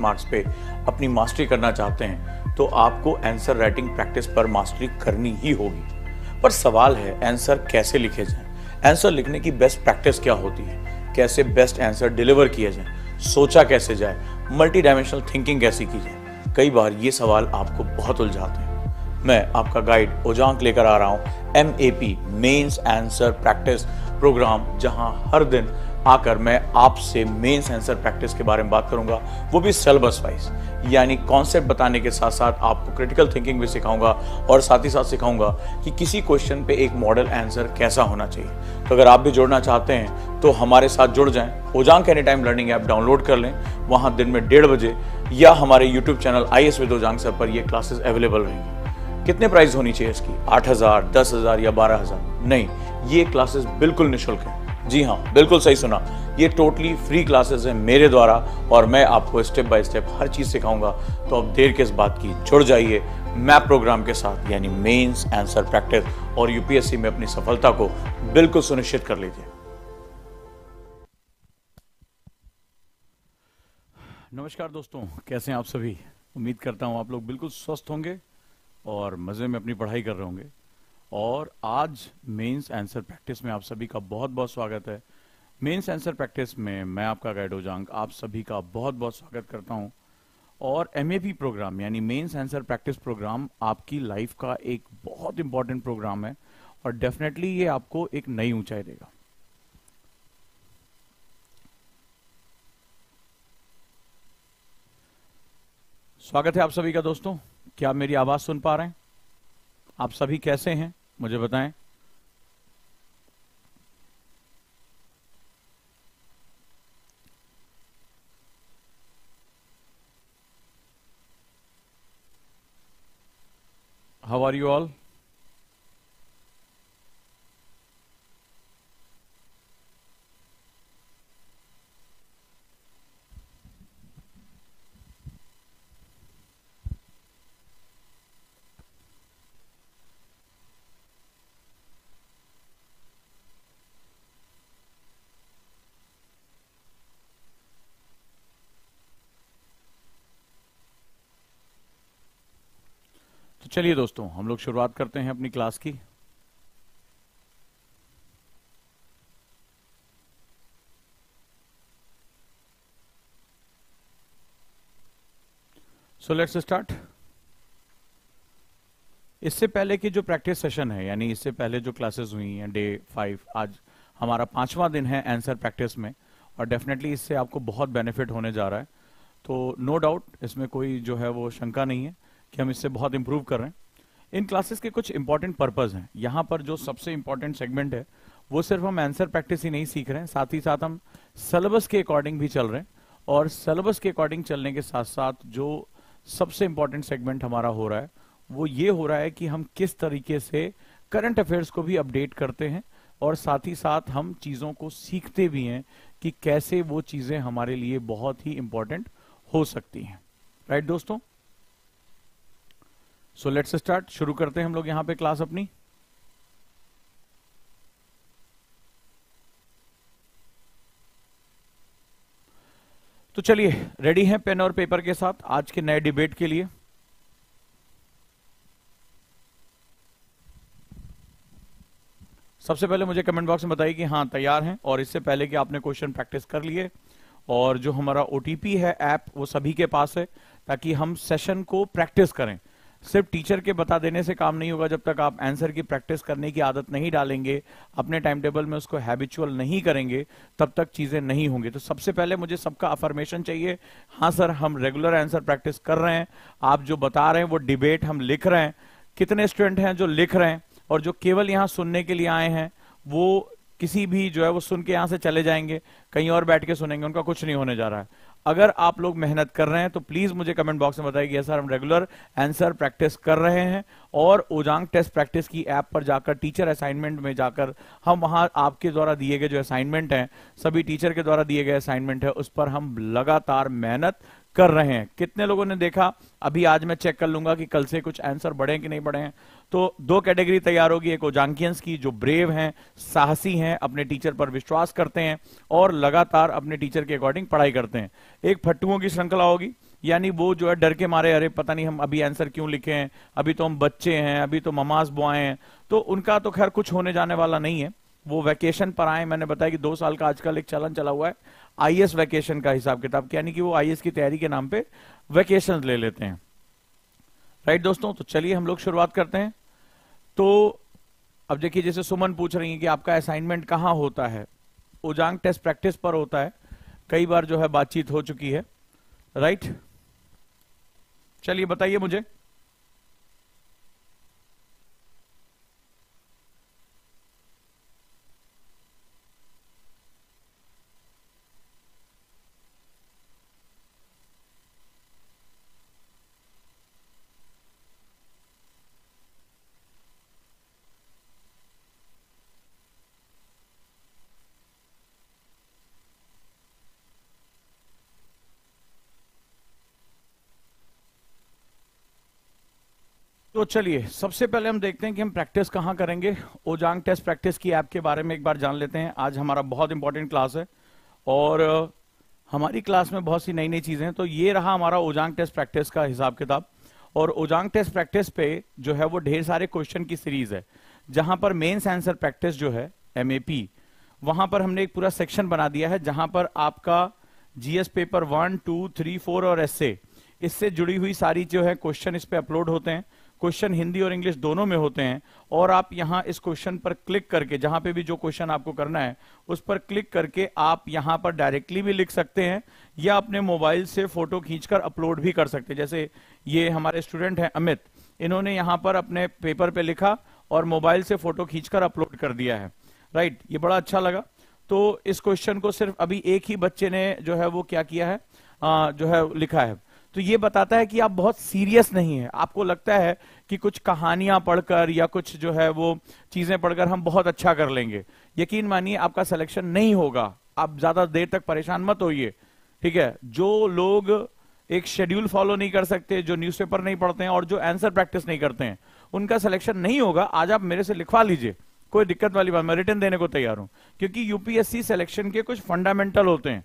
marks पे अपनी mastery करना चाहते हैं तो आपको आंसर राइटिंग प्रैक्टिस पर मास्टरी करनी ही होगी पर सवाल है आंसर कैसे लिखे जाए आंसर लिखने की बेस्ट प्रैक्टिस क्या होती है कैसे बेस्ट आंसर डिलीवर किया जाए सोचा कैसे जाए मल्टी डायमेंशनल थिंकिंग कैसी की जाए कई बार ये सवाल आपको बहुत उलझाते हैं मैं आपका गाइड ओजांक लेकर आ रहा हूँ M A P mains answer practice program जहाँ हर दिन आकर मैं आपसे मेन सेंसर प्रैक्टिस के बारे में बात करूंगा वो भी सिलेबस वाइज यानी कॉन्सेप्ट बताने के साथ साथ आपको क्रिटिकल थिंकिंग भी सिखाऊंगा और साथ ही साथ सिखाऊंगा कि किसी क्वेश्चन पे एक मॉडल आंसर कैसा होना चाहिए तो अगर आप भी जुड़ना चाहते हैं तो हमारे साथ जुड़ जाएं Ojaank any time learning app download कर लें वहाँ दिन में डेढ़ बजे या हमारे YouTube channel I S with Ojaank sir पर यह क्लासेस अवेलेबल रहेंगी कितने प्राइस होनी चाहिए इसकी आठ हज़ार दस हज़ार या बारह हज़ार नहीं ये क्लासेस बिल्कुल निःशुल्क हैं जी हाँ बिल्कुल सही सुना ये टोटली फ्री क्लासेस हैं मेरे द्वारा और मैं आपको स्टेप बाय स्टेप हर चीज़ सिखाऊंगा तो अब देर किस बात की जुड़ जाइए मैप प्रोग्राम के साथ यानी मेंस आंसर प्रैक्टिस और यूपीएससी में अपनी सफलता को बिल्कुल सुनिश्चित कर लीजिए नमस्कार दोस्तों कैसे हैं आप सभी उम्मीद करता हूं आप लोग बिल्कुल स्वस्थ होंगे और मज़े में अपनी पढ़ाई कर रहे होंगे और आज मेंस आंसर प्रैक्टिस में आप सभी का बहुत बहुत स्वागत है मेंस आंसर प्रैक्टिस में मैं आपका गाइड जाऊंग आप सभी का बहुत बहुत स्वागत करता हूं और एम प्रोग्राम यानी मेंस आंसर प्रैक्टिस प्रोग्राम आपकी लाइफ का एक बहुत इंपॉर्टेंट प्रोग्राम है और डेफिनेटली ये आपको एक नई ऊंचाई देगा स्वागत है आप सभी का दोस्तों क्या आप मेरी आवाज सुन पा रहे हैं आप सभी कैसे हैं मुझे बताएं हाउ आर यू ऑल चलिए दोस्तों हम लोग शुरुआत करते हैं अपनी क्लास की सो लेट्स स्टार्ट इससे पहले की जो प्रैक्टिस सेशन है यानी इससे पहले जो क्लासेस हुई हैं डे फाइव आज हमारा पांचवा दिन है आंसर प्रैक्टिस में और डेफिनेटली इससे आपको बहुत बेनिफिट होने जा रहा है तो नो no डाउट इसमें कोई जो है वो शंका नहीं है कि हम इससे बहुत इंप्रूव कर रहे हैं इन क्लासेस के कुछ इंपॉर्टेंट पर्पज हैं यहाँ पर जो सबसे इंपॉर्टेंट सेगमेंट है वो सिर्फ हम आंसर प्रैक्टिस ही नहीं सीख रहे हैं साथ ही साथ हम सिलेबस के अकॉर्डिंग भी चल रहे हैं और सिलेबस के अकॉर्डिंग चलने के साथ साथ जो सबसे इंपॉर्टेंट सेगमेंट हमारा हो रहा है वो ये हो रहा है कि हम किस तरीके से करंट अफेयर्स को भी अपडेट करते हैं और साथ ही साथ हम चीज़ों को सीखते भी हैं कि कैसे वो चीज़ें हमारे लिए बहुत ही इंपॉर्टेंट हो सकती हैं राइट right, दोस्तों सो लेट्स स्टार्ट शुरू करते हैं हम लोग यहां पे क्लास अपनी तो चलिए रेडी हैं पेन और पेपर के साथ आज के नए डिबेट के लिए सबसे पहले मुझे कमेंट बॉक्स में बताइए कि हाँ तैयार हैं और इससे पहले कि आपने क्वेश्चन प्रैक्टिस कर लिए और जो हमारा ओ है ऐप वो सभी के पास है ताकि हम सेशन को प्रैक्टिस करें सिर्फ टीचर के बता देने से काम नहीं होगा जब तक आप आंसर की प्रैक्टिस करने की आदत नहीं डालेंगे अपने टाइम टेबल में उसको हैबिचुअल नहीं करेंगे तब तक चीज़ें नहीं होंगी तो सबसे पहले मुझे सबका अफर्मेशन चाहिए हाँ सर हम रेगुलर आंसर प्रैक्टिस कर रहे हैं आप जो बता रहे हैं वो डिबेट हम लिख रहे हैं कितने स्टूडेंट हैं जो लिख रहे हैं और जो केवल यहाँ सुनने के लिए आए हैं वो किसी भी जो है वो सुन के यहाँ से चले जाएंगे कहीं और बैठ के सुनेंगे उनका कुछ नहीं होने जा रहा है अगर आप लोग मेहनत कर रहे हैं तो प्लीज मुझे कमेंट बॉक्स में बताइए सर हम रेगुलर आंसर प्रैक्टिस कर रहे हैं और ओजांग टेस्ट प्रैक्टिस की ऐप पर जाकर टीचर असाइनमेंट में जाकर हम वहां आपके द्वारा दिए गए जो असाइनमेंट हैं सभी टीचर के द्वारा दिए गए असाइनमेंट है उस पर हम लगातार मेहनत कर रहे हैं कितने लोगों ने देखा अभी आज मैं चेक कर लूंगा कि कल से कुछ आंसर बढ़े कि नहीं बढ़े हैं तो दो कैटेगरी तैयार होगी एक ओजांकियंस की जो ब्रेव हैं साहसी हैं अपने टीचर पर विश्वास करते हैं और लगातार अपने टीचर के अकॉर्डिंग पढ़ाई करते हैं एक फट्टुओं की श्रृंखला होगी यानी वो जो है डर के मारे अरे पता नहीं हम अभी आंसर क्यों लिखे हैं अभी तो हम बच्चे हैं अभी तो ममाज बुआए हैं तो उनका तो खैर कुछ होने जाने वाला नहीं है वो वैकेशन पर आए मैंने बताया कि दो साल का आजकल एक चलन चला हुआ है आई वैकेशन का हिसाब किताब यानी कि वो आई की तैयारी के नाम पर वैकेशन ले लेते हैं राइट दोस्तों तो चलिए हम लोग शुरुआत करते हैं तो अब देखिए जैसे सुमन पूछ रही है कि आपका असाइनमेंट कहाँ होता है ओजांग टेस्ट प्रैक्टिस पर होता है कई बार जो है बातचीत हो चुकी है राइट चलिए बताइए मुझे तो चलिए सबसे पहले हम देखते हैं कि हम प्रैक्टिस कहाँ करेंगे ओजांग टेस्ट प्रैक्टिस की ऐप के बारे में एक बार जान लेते हैं आज हमारा बहुत इंपॉर्टेंट क्लास है और हमारी क्लास में बहुत सी नई नई चीज़ें हैं तो ये रहा हमारा ओजांग टेस्ट प्रैक्टिस का हिसाब किताब और ओजांग टेस्ट प्रैक्टिस पे जो है वो ढेर सारे क्वेश्चन की सीरीज है जहां पर मेन्स एंसर प्रैक्टिस जो है एम वहां पर हमने एक पूरा सेक्शन बना दिया है जहां पर आपका GS paper one two three four और एस इससे जुड़ी हुई सारी जो है क्वेश्चन इस पे अपलोड होते हैं क्वेश्चन हिंदी और इंग्लिश दोनों में होते हैं और आप यहाँ इस क्वेश्चन पर क्लिक करके जहां पे भी जो क्वेश्चन आपको करना है उस पर क्लिक करके आप यहाँ पर डायरेक्टली भी लिख सकते हैं या अपने मोबाइल से फोटो खींचकर अपलोड भी कर सकते हैं जैसे ये हमारे स्टूडेंट हैं अमित इन्होंने यहाँ पर अपने पेपर पे लिखा और मोबाइल से फोटो खींचकर अपलोड कर दिया है राइट ये बड़ा अच्छा लगा तो इस क्वेश्चन को सिर्फ अभी एक ही बच्चे ने जो है वो क्या किया है आ, जो है लिखा है तो ये बताता है कि आप बहुत सीरियस नहीं है आपको लगता है कि कुछ कहानियां पढ़कर या कुछ जो है वो चीजें पढ़कर हम बहुत अच्छा कर लेंगे यकीन मानिए आपका सिलेक्शन नहीं होगा आप ज्यादा देर तक परेशान मत होइए ठीक है जो लोग एक शेड्यूल फॉलो नहीं कर सकते जो न्यूज़पेपर नहीं पढ़ते हैं और जो आंसर प्रैक्टिस नहीं करते हैं उनका सिलेक्शन नहीं होगा आज आप मेरे से लिखवा लीजिए कोई दिक्कत वाली बात मैं रिटर्न देने को तैयार हूं क्योंकि यूपीएससी सिलेक्शन के कुछ फंडामेंटल होते हैं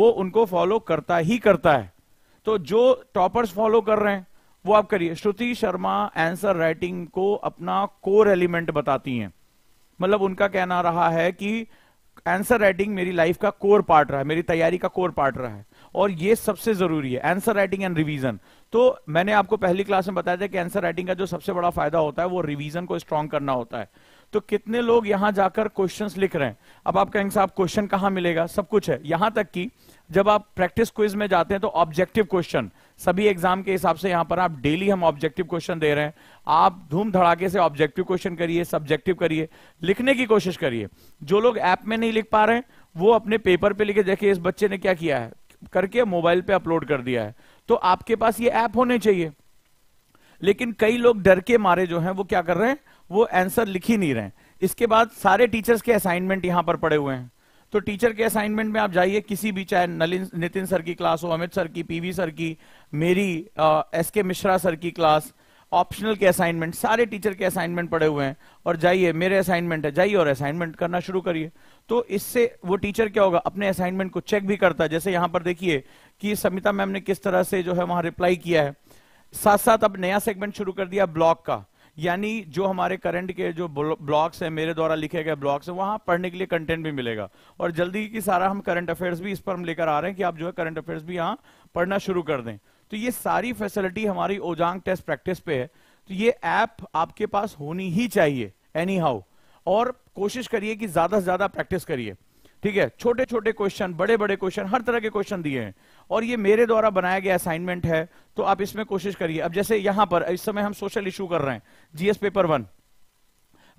वो उनको फॉलो करता ही करता है तो जो टॉपर्स फॉलो कर रहे हैं वो आप करिए श्रुति शर्मा आंसर राइटिंग को अपना कोर एलिमेंट बताती हैं मतलब उनका कहना रहा है कि आंसर राइटिंग मेरी लाइफ का कोर पार्ट रहा है मेरी तैयारी का कोर पार्ट रहा है और ये सबसे जरूरी है आंसर राइटिंग एंड रिवीजन तो मैंने आपको पहली क्लास में बताया था कि आंसर राइटिंग का जो सबसे बड़ा फायदा होता है वो रिवीजन को स्ट्रांग करना होता है तो कितने लोग यहां जाकर क्वेश्चन लिख रहे हैं अब आप कहेंगे साहब क्वेश्चन कहां मिलेगा सब कुछ है यहां तक कि जब आप प्रैक्टिस क्विज में जाते हैं तो ऑब्जेक्टिव क्वेश्चन सभी एग्जाम के हिसाब से यहां पर आप डेली हम ऑब्जेक्टिव क्वेश्चन दे रहे हैं आप धूम धड़ाके से ऑब्जेक्टिव क्वेश्चन करिए सब्जेक्टिव करिए लिखने की कोशिश करिए जो लोग ऐप में नहीं लिख पा रहे हैं वो अपने पेपर पे लिखे देखिए इस बच्चे ने क्या किया है करके मोबाइल पे अपलोड कर दिया है तो आपके पास ये ऐप होने चाहिए लेकिन कई लोग डर के मारे जो हैं वो क्या कर रहे हैं वो आंसर लिख ही नहीं रहे इसके बाद सारे टीचर्स के असाइनमेंट यहां पर पड़े हुए हैं तो टीचर के असाइनमेंट में आप जाइए किसी भी चाहे नलिन नितिन सर की क्लास हो अमित सर की पीवी सर की मेरी एस के मिश्रा सर की क्लास ऑप्शनल के असाइनमेंट सारे टीचर के असाइनमेंट पड़े हुए हैं और जाइए मेरे असाइनमेंट है जाइए और असाइनमेंट करना शुरू करिए तो इससे वो टीचर क्या होगा अपने असाइनमेंट को चेक भी करता है जैसे यहां पर देखिए कि समिता मैम ने किस तरह से जो है वहां रिप्लाई किया है साथ साथ अब नया सेगमेंट शुरू कर दिया ब्लॉक का यानी जो हमारे करंट के जो ब्लॉग्स हैं मेरे द्वारा लिखे गए ब्लॉग्स हैं वहां पढ़ने के लिए कंटेंट भी मिलेगा और जल्दी की सारा हम करंट अफेयर्स भी इस पर हम लेकर आ रहे हैं कि आप जो है करंट अफेयर्स भी यहाँ पढ़ना शुरू कर दें तो ये सारी फैसिलिटी हमारी ओजांग टेस्ट प्रैक्टिस पे है तो ये ऐप आपके पास होनी ही चाहिए एनी हाउ और कोशिश करिए कि ज्यादा से ज्यादा प्रैक्टिस करिए ठीक है छोटे छोटे क्वेश्चन बड़े बड़े क्वेश्चन हर तरह के क्वेश्चन दिए हैं और ये मेरे द्वारा बनाया गया असाइनमेंट है तो आप इसमें कोशिश करिए अब जैसे यहां पर इस समय हम सोशल इशू कर रहे हैं जीएस पेपर वन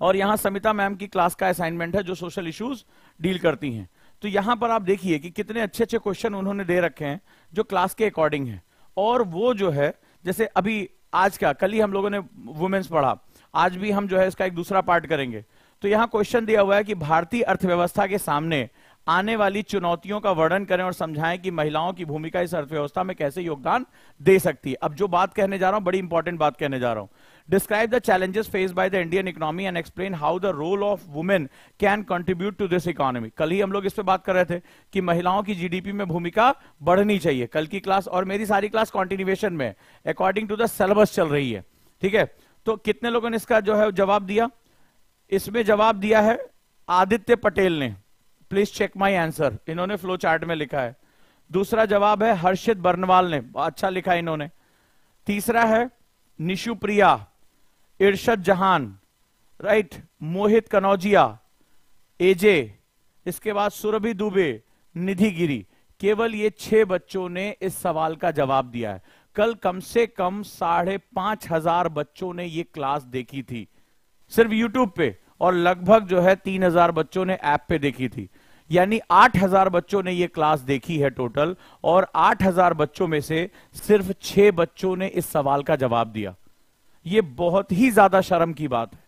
और यहां समिता मैम की क्लास का असाइनमेंट है जो सोशल इश्यूज डील करती हैं तो यहां पर आप देखिए कि कितने अच्छे अच्छे क्वेश्चन उन्होंने दे रखे हैं जो क्लास के अकॉर्डिंग है और वो जो है जैसे अभी आज का कल ही हम लोगों ने वुमेन्स पढ़ा आज भी हम जो है इसका एक दूसरा पार्ट करेंगे तो यहां क्वेश्चन दिया हुआ है कि भारतीय अर्थव्यवस्था के सामने आने वाली चुनौतियों का वर्णन करें और समझाएं कि महिलाओं की भूमिका इस अर्थव्यवस्था में कैसे योगदान दे सकती है अब जो बात कहने जा रहा हूं बड़ी इंपॉर्टेंट बात कहने जा रहा हूं describe the challenges face by the Indian economy and explain how the role of women can contribute to this economy कल ही हम लोग इस पर बात कर रहे थे कि महिलाओं की जीडीपी में भूमिका बढ़नी चाहिए कल की क्लास और मेरी सारी क्लास कॉन्टिन्यूएशन में अकॉर्डिंग टू द सिलेबस चल रही है ठीक है तो कितने लोगों ने इसका जो है जवाब दिया इसमें जवाब दिया है आदित्य पटेल ने प्लीज चेक माई आंसर इन्होंने फ्लो चार्ट में लिखा है दूसरा जवाब है हर्षित बर्नवाल ने अच्छा लिखा इन्होंने तीसरा है निशु प्रिया जहान राइट मोहित कनौजिया एजे इसके बाद सुरभि दुबे निधि गिरी केवल ये छह बच्चों ने इस सवाल का जवाब दिया है कल कम से कम साढ़े पांच हजार बच्चों ने ये क्लास देखी थी सिर्फ यूट्यूब पे और लगभग जो है तीन हजार बच्चों ने ऐप पे देखी थी यानी आठ हजार बच्चों ने ये क्लास देखी है टोटल और आठ हजार बच्चों में से सिर्फ छह बच्चों ने इस सवाल का जवाब दिया ये बहुत ही ज्यादा शर्म की बात है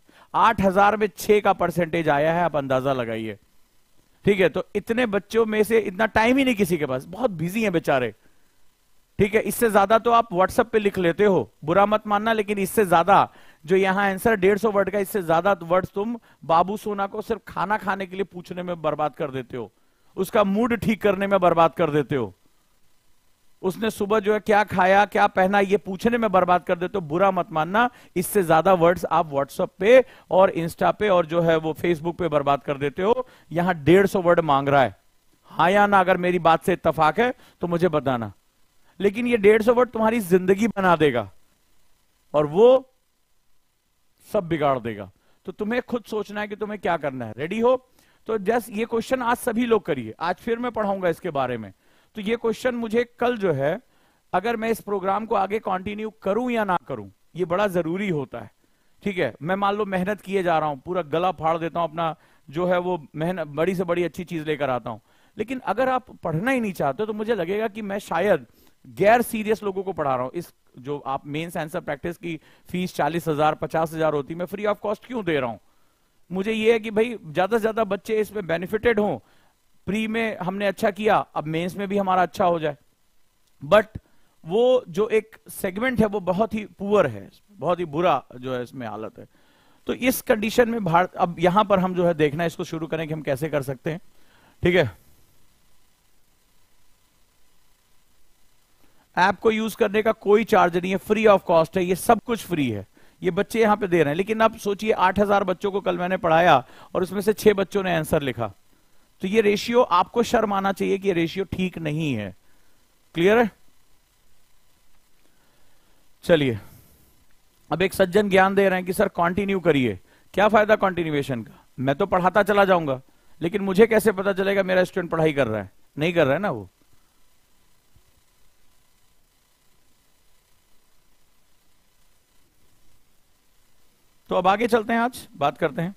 आठ हजार में छह का परसेंटेज आया है आप अंदाजा लगाइए ठीक है तो इतने बच्चों में से इतना टाइम ही नहीं किसी के पास बहुत बिजी है बेचारे ठीक है इससे ज्यादा तो आप व्हाट्सएप पे लिख लेते हो बुरा मत मानना लेकिन इससे ज्यादा जो यहां आंसर डेढ़ सौ वर्ड का इससे ज्यादा वर्ड तुम बाबू सोना को सिर्फ खाना खाने के लिए पूछने में बर्बाद कर देते हो उसका मूड ठीक करने में बर्बाद कर देते हो उसने सुबह जो है क्या खाया क्या पहना ये पूछने में बर्बाद कर देते हो बुरा मत मानना इससे ज्यादा वर्ड्स आप व्हाट्सएप पे और इंस्टा पे और जो है वो फेसबुक पे बर्बाद कर देते हो यहां डेढ़ सौ वर्ड मांग रहा है हाँ या ना अगर मेरी बात से इतफाक है तो मुझे बताना लेकिन ये डेढ़ सौ वर्ड तुम्हारी जिंदगी बना देगा और वो सब बिगाड़ देगा तो तुम्हें खुद सोचना है कि तुम्हें क्या करना है रेडी हो तो जस्ट ये क्वेश्चन आज सभी लोग करिए आज फिर मैं पढ़ाऊंगा इसके बारे में तो ये क्वेश्चन मुझे कल जो है अगर मैं इस प्रोग्राम को आगे कंटिन्यू करूं या ना करूं ये बड़ा जरूरी होता है ठीक है मैं मान लो मेहनत किए जा रहा हूं पूरा गला फाड़ देता हूं अपना जो है वो मेहनत बड़ी से बड़ी अच्छी चीज लेकर आता हूं लेकिन अगर आप पढ़ना ही नहीं चाहते तो मुझे लगेगा कि मैं शायद गैर सीरियस लोगों को पढ़ा रहा हूं इस जो आप मेन आंसर प्रैक्टिस की फीस चालीस हजार पचास हजार होती मैं फ्री ऑफ कॉस्ट क्यों दे रहा हूं मुझे यह है कि भाई ज्यादा से ज्यादा बच्चे इसमें बेनिफिटेड हों प्री में हमने अच्छा किया अब मेंस में भी हमारा अच्छा हो जाए बट वो जो एक सेगमेंट है वो बहुत ही पुअर है बहुत ही बुरा जो है इसमें हालत है तो इस कंडीशन में भारत अब यहां पर हम जो है देखना इसको शुरू करें कि हम कैसे कर सकते हैं ठीक है ऐप को यूज करने का कोई चार्ज नहीं है फ्री ऑफ कॉस्ट है ये सब कुछ फ्री है ये बच्चे यहां पे दे रहे हैं लेकिन आप सोचिए 8000 बच्चों को कल मैंने पढ़ाया और उसमें से छह बच्चों ने आंसर लिखा तो ये रेशियो आपको शर्म आना चाहिए कि ये रेशियो ठीक नहीं है क्लियर है चलिए अब एक सज्जन ज्ञान दे रहे हैं कि सर कंटिन्यू करिए क्या फायदा कॉन्टिन्यूएशन का मैं तो पढ़ाता चला जाऊंगा लेकिन मुझे कैसे पता चलेगा मेरा स्टूडेंट पढ़ाई कर रहा है नहीं कर रहा है ना वो तो अब आगे चलते हैं आज बात करते हैं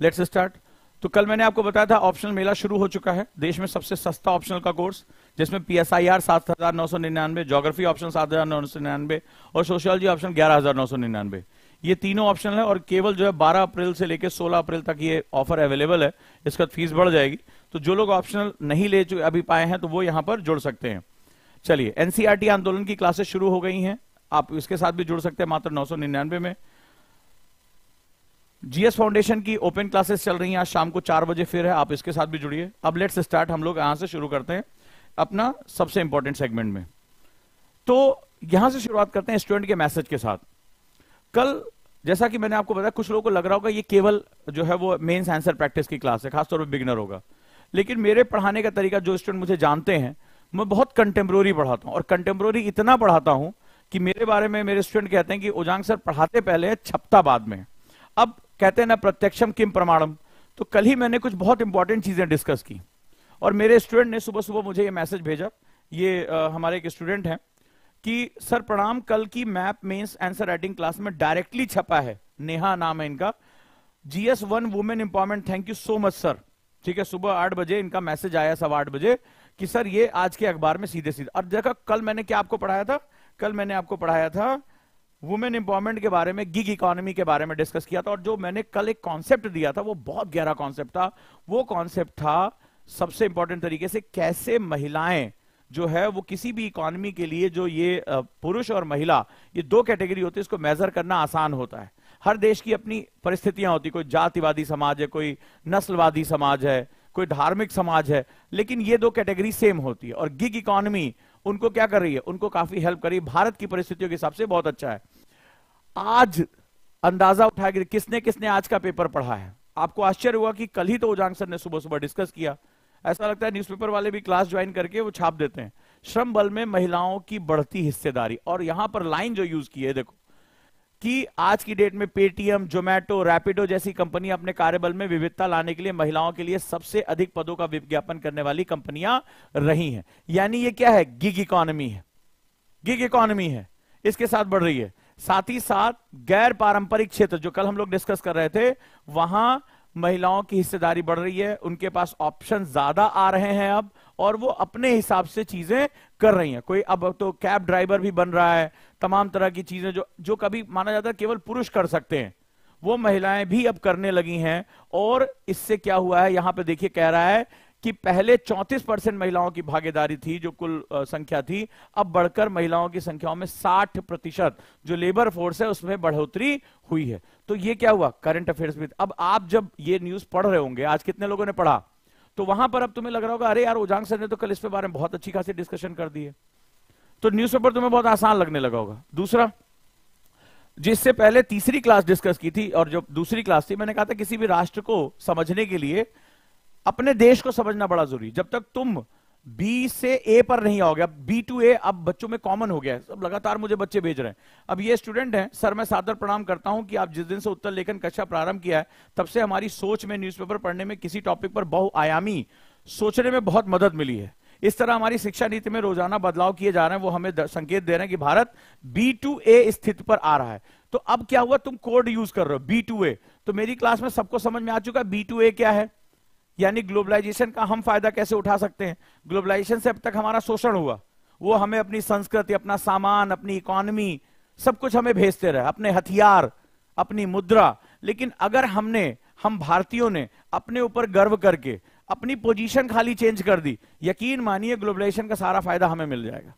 लेट्स स्टार्ट तो कल मैंने आपको बताया था ऑप्शनल मेला शुरू हो चुका है देश में सबसे सस्ता ऑप्शनल का कोर्स जिसमें पी एस आई आर सात हजार नौ सौ निन्यानवे जोग्राफी ऑप्शन सात हजार नौ सौ निन्यानवे और सोशियोलॉजी ऑप्शन ग्यारह हजार नौ सौ निन्यानवे ये तीनों ऑप्शन है और केवल जो है बारह अप्रैल से लेकर सोलह अप्रैल तक ये ऑफर अवेलेबल है इसका फीस बढ़ जाएगी तो जो लोग ऑप्शनल नहीं ले अभी पाए हैं तो वो यहां पर जुड़ सकते हैं चलिए एनसीआरटी e आंदोलन की क्लासेस शुरू हो गई हैं आप इसके साथ भी जुड़ सकते हैं मात्र 999 में जीएस फाउंडेशन की ओपन क्लासेस चल रही हैं आज शाम को चार बजे फिर है आप इसके साथ भी जुड़िए अब लेट्स स्टार्ट हम लोग यहां से शुरू करते हैं अपना सबसे इंपॉर्टेंट सेगमेंट में तो यहां से शुरुआत करते हैं स्टूडेंट के मैसेज के साथ कल जैसा कि मैंने आपको बताया कुछ लोगों को लग रहा होगा ये केवल जो है वो मेन्स आंसर प्रैक्टिस की क्लास है खासतौर पर बिगनर होगा लेकिन मेरे पढ़ाने का तरीका जो स्टूडेंट मुझे जानते हैं मैं बहुत कंटेम्प्रोरी पढ़ाता हूँ और कंटेम्प्रोरी इतना पढ़ाता हूँ कि मेरे बारे में मेरे स्टूडेंट कहते हैं कि ओजांग सर पढ़ाते पहले छपता बाद में अब कहते हैं ना प्रत्यक्षम किम प्रमाणम तो कल ही मैंने कुछ बहुत इंपॉर्टेंट चीजें डिस्कस की और मेरे स्टूडेंट ने सुबह सुबह मुझे ये मैसेज भेजा ये आ, हमारे एक स्टूडेंट हैं कि सर प्रणाम कल की map mains answer writing class में डायरेक्टली छपा है नेहा नाम है इनका GS one women empowerment thank you so much sir ठीक है सुबह आठ बजे इनका मैसेज आया सवा आठ बजे कि सर ये आज के अखबार में सीधे सीधे और देखा कल मैंने क्या आपको पढ़ाया था कल मैंने आपको पढ़ाया था वुमेन एम्पावरमेंट के बारे में गिग इकोनॉमी के बारे में डिस्कस किया था और जो मैंने कल एक कॉन्सेप्ट दिया था वो बहुत गहरा कॉन्सेप्ट था वो कॉन्सेप्ट था सबसे इंपॉर्टेंट तरीके से कैसे महिलाएं जो है वो किसी भी इकोनॉमी के लिए जो ये पुरुष और महिला ये दो कैटेगरी होती है इसको मेजर करना आसान होता है हर देश की अपनी परिस्थितियां होती कोई जातिवादी समाज है कोई नस्लवादी समाज है कोई धार्मिक समाज है लेकिन ये दो कैटेगरी सेम होती है और गिग इकोनॉमी उनको क्या कर रही है उनको काफी हेल्प कर रही है भारत की परिस्थितियों के हिसाब से बहुत अच्छा है आज अंदाजा उठाया कि किसने किसने आज का पेपर पढ़ा है आपको आश्चर्य हुआ कि कल ही तो उजांग सर ने सुबह सुबह डिस्कस किया ऐसा लगता है न्यूज़पेपर वाले भी क्लास ज्वाइन करके वो छाप देते हैं श्रम बल में महिलाओं की बढ़ती हिस्सेदारी और यहां पर लाइन जो यूज की है देखो कि आज की डेट में पेटीएम जोमैटो रैपिडो जैसी कंपनी अपने कार्यबल में विविधता लाने के लिए महिलाओं के लिए सबसे अधिक पदों का विज्ञापन करने वाली कंपनियां रही हैं यानी ये क्या है गिग इकोनॉमी है गिग इकोनॉमी है इसके साथ बढ़ रही है साथ ही साथ गैर पारंपरिक क्षेत्र जो कल हम लोग डिस्कस कर रहे थे वहां महिलाओं की हिस्सेदारी बढ़ रही है उनके पास ऑप्शन ज्यादा आ रहे हैं अब और वो अपने हिसाब से चीजें कर रही हैं कोई अब तो कैब ड्राइवर भी बन रहा है तमाम तरह की चीजें जो जो कभी माना जाता है केवल पुरुष कर सकते हैं वो महिलाएं भी अब करने लगी हैं और इससे क्या हुआ है यहां पे देखिए कह रहा है कि पहले 34 परसेंट महिलाओं की भागीदारी थी जो कुल संख्या थी अब बढ़कर महिलाओं की संख्याओं में 60 प्रतिशत जो लेबर फोर्स है उसमें बढ़ोतरी हुई है तो ये क्या हुआ करंट अफेयर्स में अब आप जब ये न्यूज पढ़ रहे होंगे आज कितने लोगों ने पढ़ा तो वहां पर अब तुम्हें लग रहा होगा अरे यार ओजांग सर ने तो कल पे बारे में बहुत अच्छी खासी डिस्कशन कर दी है तो न्यूज़पेपर तुम्हें बहुत आसान लगने लगा होगा दूसरा जिससे पहले तीसरी क्लास डिस्कस की थी और जो दूसरी क्लास थी मैंने कहा था किसी भी राष्ट्र को समझने के लिए अपने देश को समझना बड़ा जरूरी जब तक तुम बी से ए पर नहीं आओगे अब बी टू ए अब बच्चों में कॉमन हो गया है सब लगातार मुझे बच्चे भेज रहे हैं अब ये स्टूडेंट हैं सर मैं सादर प्रणाम करता हूं कि आप जिस दिन से उत्तर लेखन कक्षा प्रारंभ किया है तब से हमारी सोच में न्यूज़पेपर पढ़ने में किसी टॉपिक पर बहुआयामी सोचने में बहुत मदद मिली है इस तरह हमारी शिक्षा नीति में रोजाना बदलाव किए जा रहे हैं वो हमें संकेत दे रहे हैं कि भारत बी टू ए स्थिति पर आ रहा है तो अब क्या हुआ तुम कोड यूज कर रहे हो बी टू ए तो मेरी क्लास में सबको समझ में आ चुका बी टू ए क्या है यानी ग्लोबलाइजेशन का हम फायदा कैसे उठा सकते हैं ग्लोबलाइजेशन से अब तक हमारा शोषण हुआ वो हमें अपनी संस्कृति अपना सामान अपनी इकोनॉमी सब कुछ हमें भेजते रहे अपने हथियार अपनी मुद्रा लेकिन अगर हमने हम भारतीयों ने अपने ऊपर गर्व करके अपनी पोजीशन खाली चेंज कर दी यकीन मानिए ग्लोबलाइजेशन का सारा फायदा हमें मिल जाएगा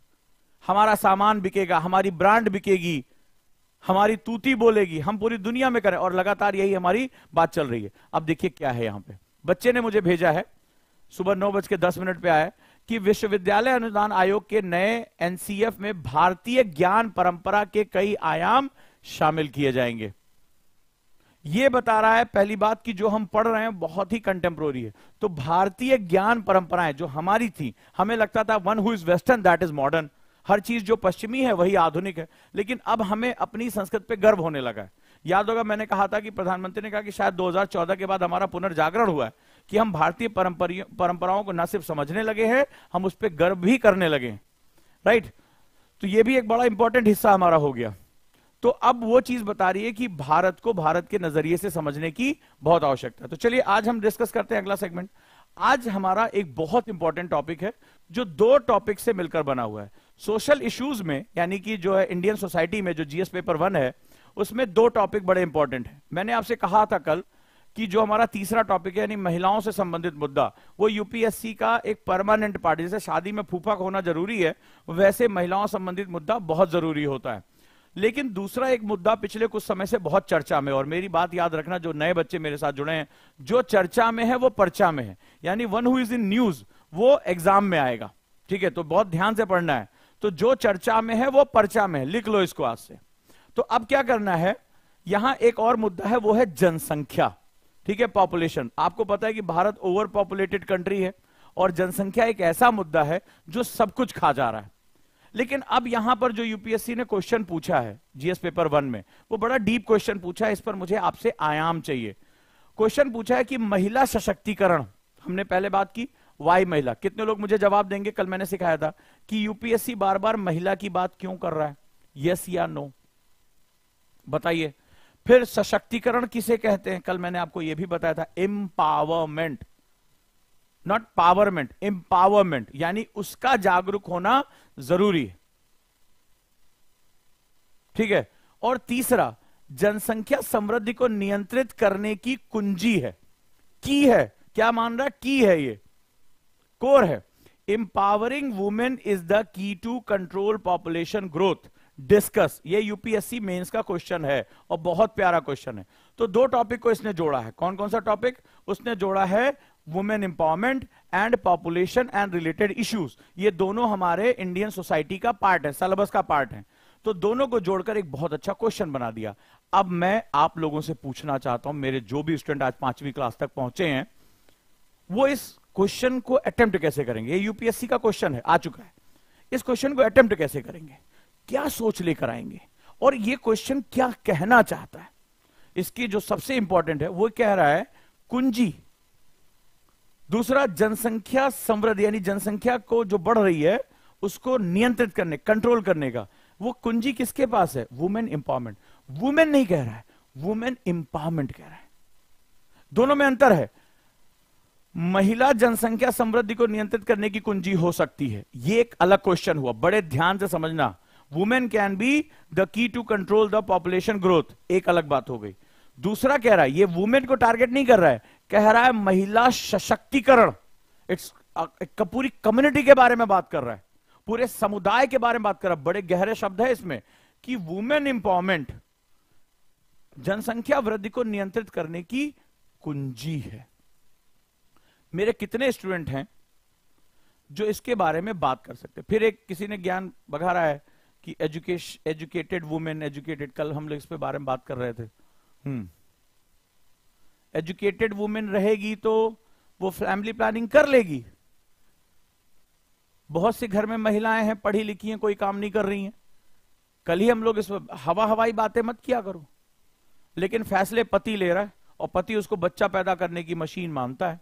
हमारा सामान बिकेगा हमारी ब्रांड बिकेगी हमारी तूती बोलेगी हम पूरी दुनिया में करें और लगातार यही हमारी बात चल रही है अब देखिए क्या है यहां पे बच्चे ने मुझे भेजा है सुबह नौ बज के दस मिनट पे आया कि विश्वविद्यालय अनुदान आयोग के नए एनसीएफ में भारतीय ज्ञान परंपरा के कई आयाम शामिल किए जाएंगे यह बता रहा है पहली बात कि जो हम पढ़ रहे हैं बहुत ही कंटेम्प्रोरी है तो भारतीय ज्ञान परंपराएं जो हमारी थी हमें लगता था one who is western that is modern हर चीज जो पश्चिमी है वही आधुनिक है लेकिन अब हमें अपनी संस्कृत पे गर्व होने लगा है याद होगा मैंने कहा था कि प्रधानमंत्री ने कहा कि शायद 2014 के बाद हमारा पुनर्जागरण हुआ है कि हम भारतीय परंपराओं को न सिर्फ समझने लगे हैं हम उस पर गर्व भी करने लगे राइट तो यह भी एक बड़ा इंपॉर्टेंट हिस्सा हमारा हो गया तो अब वो चीज बता रही है कि भारत को भारत के नजरिए से समझने की बहुत आवश्यकता है तो चलिए आज हम डिस्कस करते हैं अगला सेगमेंट आज हमारा एक बहुत इंपॉर्टेंट टॉपिक है जो दो टॉपिक से मिलकर बना हुआ है सोशल इश्यूज में यानी कि जो है इंडियन सोसाइटी में जो जीएस पेपर वन है उसमें दो टॉपिक बड़े इंपॉर्टेंट हैं मैंने आपसे कहा था कल कि जो हमारा तीसरा टॉपिक है यानी महिलाओं से संबंधित मुद्दा वो यूपीएससी का एक परमानेंट पार्ट जैसे शादी में फूफा का होना जरूरी है वैसे महिलाओं संबंधित मुद्दा बहुत जरूरी होता है लेकिन दूसरा एक मुद्दा पिछले कुछ समय से बहुत चर्चा में और मेरी बात याद रखना जो नए बच्चे मेरे साथ जुड़े हैं जो चर्चा में है वो पर्चा में है यानी one who is in news वो एग्जाम में आएगा ठीक है तो बहुत ध्यान से पढ़ना है तो जो चर्चा में है वो पर्चा में है लिख लो इसको आज से तो अब क्या करना है यहां एक और मुद्दा है वो है जनसंख्या ठीक है पॉपुलेशन आपको पता है कि भारत ओवर पॉपुलेटेड कंट्री है और जनसंख्या एक ऐसा मुद्दा है जो सब कुछ खा जा रहा है लेकिन अब यहां पर जो यूपीएससी ने क्वेश्चन पूछा है जीएस पेपर वन में वो बड़ा डीप क्वेश्चन पूछा है इस पर मुझे आपसे आयाम चाहिए क्वेश्चन पूछा है कि महिला सशक्तिकरण हमने पहले बात की वाई महिला कितने लोग मुझे जवाब देंगे कल मैंने सिखाया था कि यूपीएससी बार बार महिला की बात क्यों कर रहा है यस या नो बताइए फिर सशक्तिकरण किसे कहते हैं कल मैंने आपको यह भी बताया था एम्पावरमेंट नॉट पावरमेंट एम्पावरमेंट यानी उसका जागरूक होना जरूरी है ठीक है और तीसरा जनसंख्या समृद्धि को नियंत्रित करने की कुंजी है की है क्या मान रहा की है ये कोर है empowering women is the key to control population growth discuss ये यूपीएससी मेंस का क्वेश्चन है और बहुत प्यारा क्वेश्चन है तो दो टॉपिक को इसने जोड़ा है कौन कौन सा टॉपिक उसने जोड़ा है women empowerment and population and related issues ये दोनों हमारे इंडियन सोसाइटी का पार्ट है सिलेबस का पार्ट है तो दोनों को जोड़कर एक बहुत अच्छा क्वेश्चन बना दिया अब मैं आप लोगों से पूछना चाहता हूं मेरे जो भी स्टूडेंट आज पांचवी क्लास तक पहुंचे हैं वो इस क्वेश्चन को अटेम्प्ट कैसे करेंगे ये यूपीएससी का क्वेश्चन है आ चुका है इस क्वेश्चन को अटेम्प्ट कैसे करेंगे क्या सोच लेकर आएंगे और ये क्वेश्चन क्या कहना चाहता है इसकी जो सबसे इंपॉर्टेंट है वो कह रहा है कुंजी दूसरा जनसंख्या समृद्ध यानी जनसंख्या को जो बढ़ रही है उसको नियंत्रित करने कंट्रोल करने का वो कुंजी किसके पास है वुमेन एम्पावरमेंट वुमेन नहीं कह रहा है वुमेन एम्पावरमेंट कह रहा है दोनों में अंतर है महिला जनसंख्या समृद्धि को नियंत्रित करने की कुंजी हो सकती है ये एक अलग क्वेश्चन हुआ बड़े ध्यान से समझना women can be the key to control the population growth एक अलग बात हो गई दूसरा कह रहा है ये वुमेन को टारगेट नहीं कर रहा है कह रहा है महिला सशक्तिकरण इट्स पूरी कम्युनिटी के बारे में बात कर रहा है पूरे समुदाय के बारे में बात कर रहा है बड़े गहरे शब्द है इसमें कि वुमेन इंपावरमेंट जनसंख्या वृद्धि को नियंत्रित करने की कुंजी है मेरे कितने स्टूडेंट हैं जो इसके बारे में बात कर सकते फिर एक किसी ने ज्ञान बघा रहा है कि एजुकेश एजुकेटेड वुमेन एजुकेटेड कल हम लोग इस पे बारे में बात कर रहे थे हम्म एजुकेटेड वुमेन रहेगी तो वो फैमिली प्लानिंग कर लेगी बहुत सी घर में महिलाएं हैं पढ़ी लिखी हैं कोई काम नहीं कर रही हैं कल ही हम लोग इस पर हवा हवाई बातें मत किया करो लेकिन फैसले पति ले रहा है और पति उसको बच्चा पैदा करने की मशीन मानता है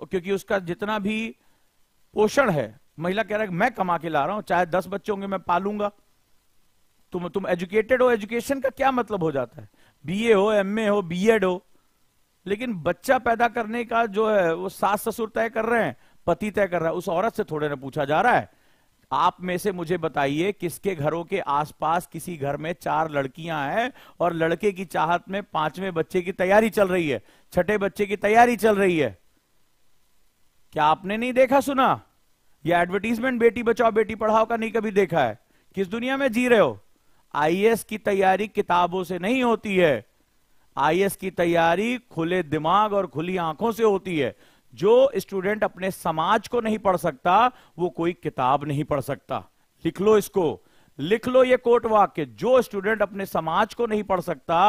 और क्योंकि उसका जितना भी पोषण है महिला कह रहा है मैं कमा के ला रहा हूं चाहे दस बच्चे होंगे मैं पालूंगा तुम तुम एजुकेटेड हो एजुकेशन का क्या मतलब हो जाता है बीए हो एमए हो बीएड हो लेकिन बच्चा पैदा करने का जो है वो सास ससुर तय कर रहे हैं पति तय कर रहा है उस औरत से थोड़े ना पूछा जा रहा है आप में से मुझे बताइए किसके घरों के आसपास किसी घर में चार लड़कियां हैं और लड़के की चाहत में पांचवें बच्चे की तैयारी चल रही है छठे बच्चे की तैयारी चल रही है क्या आपने नहीं देखा सुना ये एडवर्टीजमेंट बेटी बचाओ बेटी पढ़ाओ का नहीं कभी देखा है किस दुनिया में जी रहे हो आईएएस की तैयारी किताबों से नहीं होती है आईएएस की तैयारी खुले दिमाग और खुली आंखों से होती है जो स्टूडेंट अपने समाज को नहीं पढ़ सकता वो कोई किताब नहीं पढ़ सकता लिख लो इसको लिख लो ये कोट वाक्य जो स्टूडेंट अपने समाज को नहीं पढ़ सकता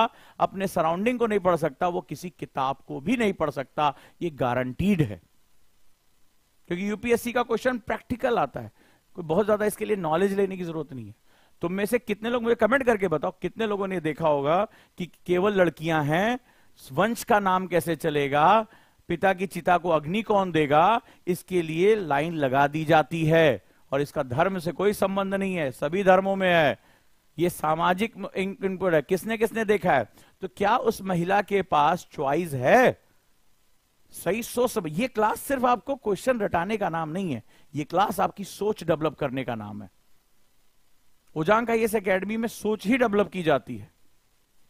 अपने सराउंडिंग को नहीं पढ़ सकता वो किसी किताब को भी नहीं पढ़ सकता ये गारंटीड है क्योंकि यूपीएससी का क्वेश्चन प्रैक्टिकल आता है कोई बहुत ज्यादा इसके लिए नॉलेज लेने की जरूरत नहीं है तुम में से कितने लोग मुझे कमेंट करके बताओ कितने लोगों ने देखा होगा कि केवल लड़कियां हैं वंश का नाम कैसे चलेगा पिता की चिता को अग्नि कौन देगा इसके लिए लाइन लगा दी जाती है और इसका धर्म से कोई संबंध नहीं है सभी धर्मों में है ये सामाजिक इनपुट है किसने किसने देखा है तो क्या उस महिला के पास चॉइस है सही सोच सब ये क्लास सिर्फ आपको क्वेश्चन रटाने का नाम नहीं है ये क्लास आपकी सोच डेवलप करने का नाम है उजांग का इस एकेडमी में सोच ही डेवलप की जाती है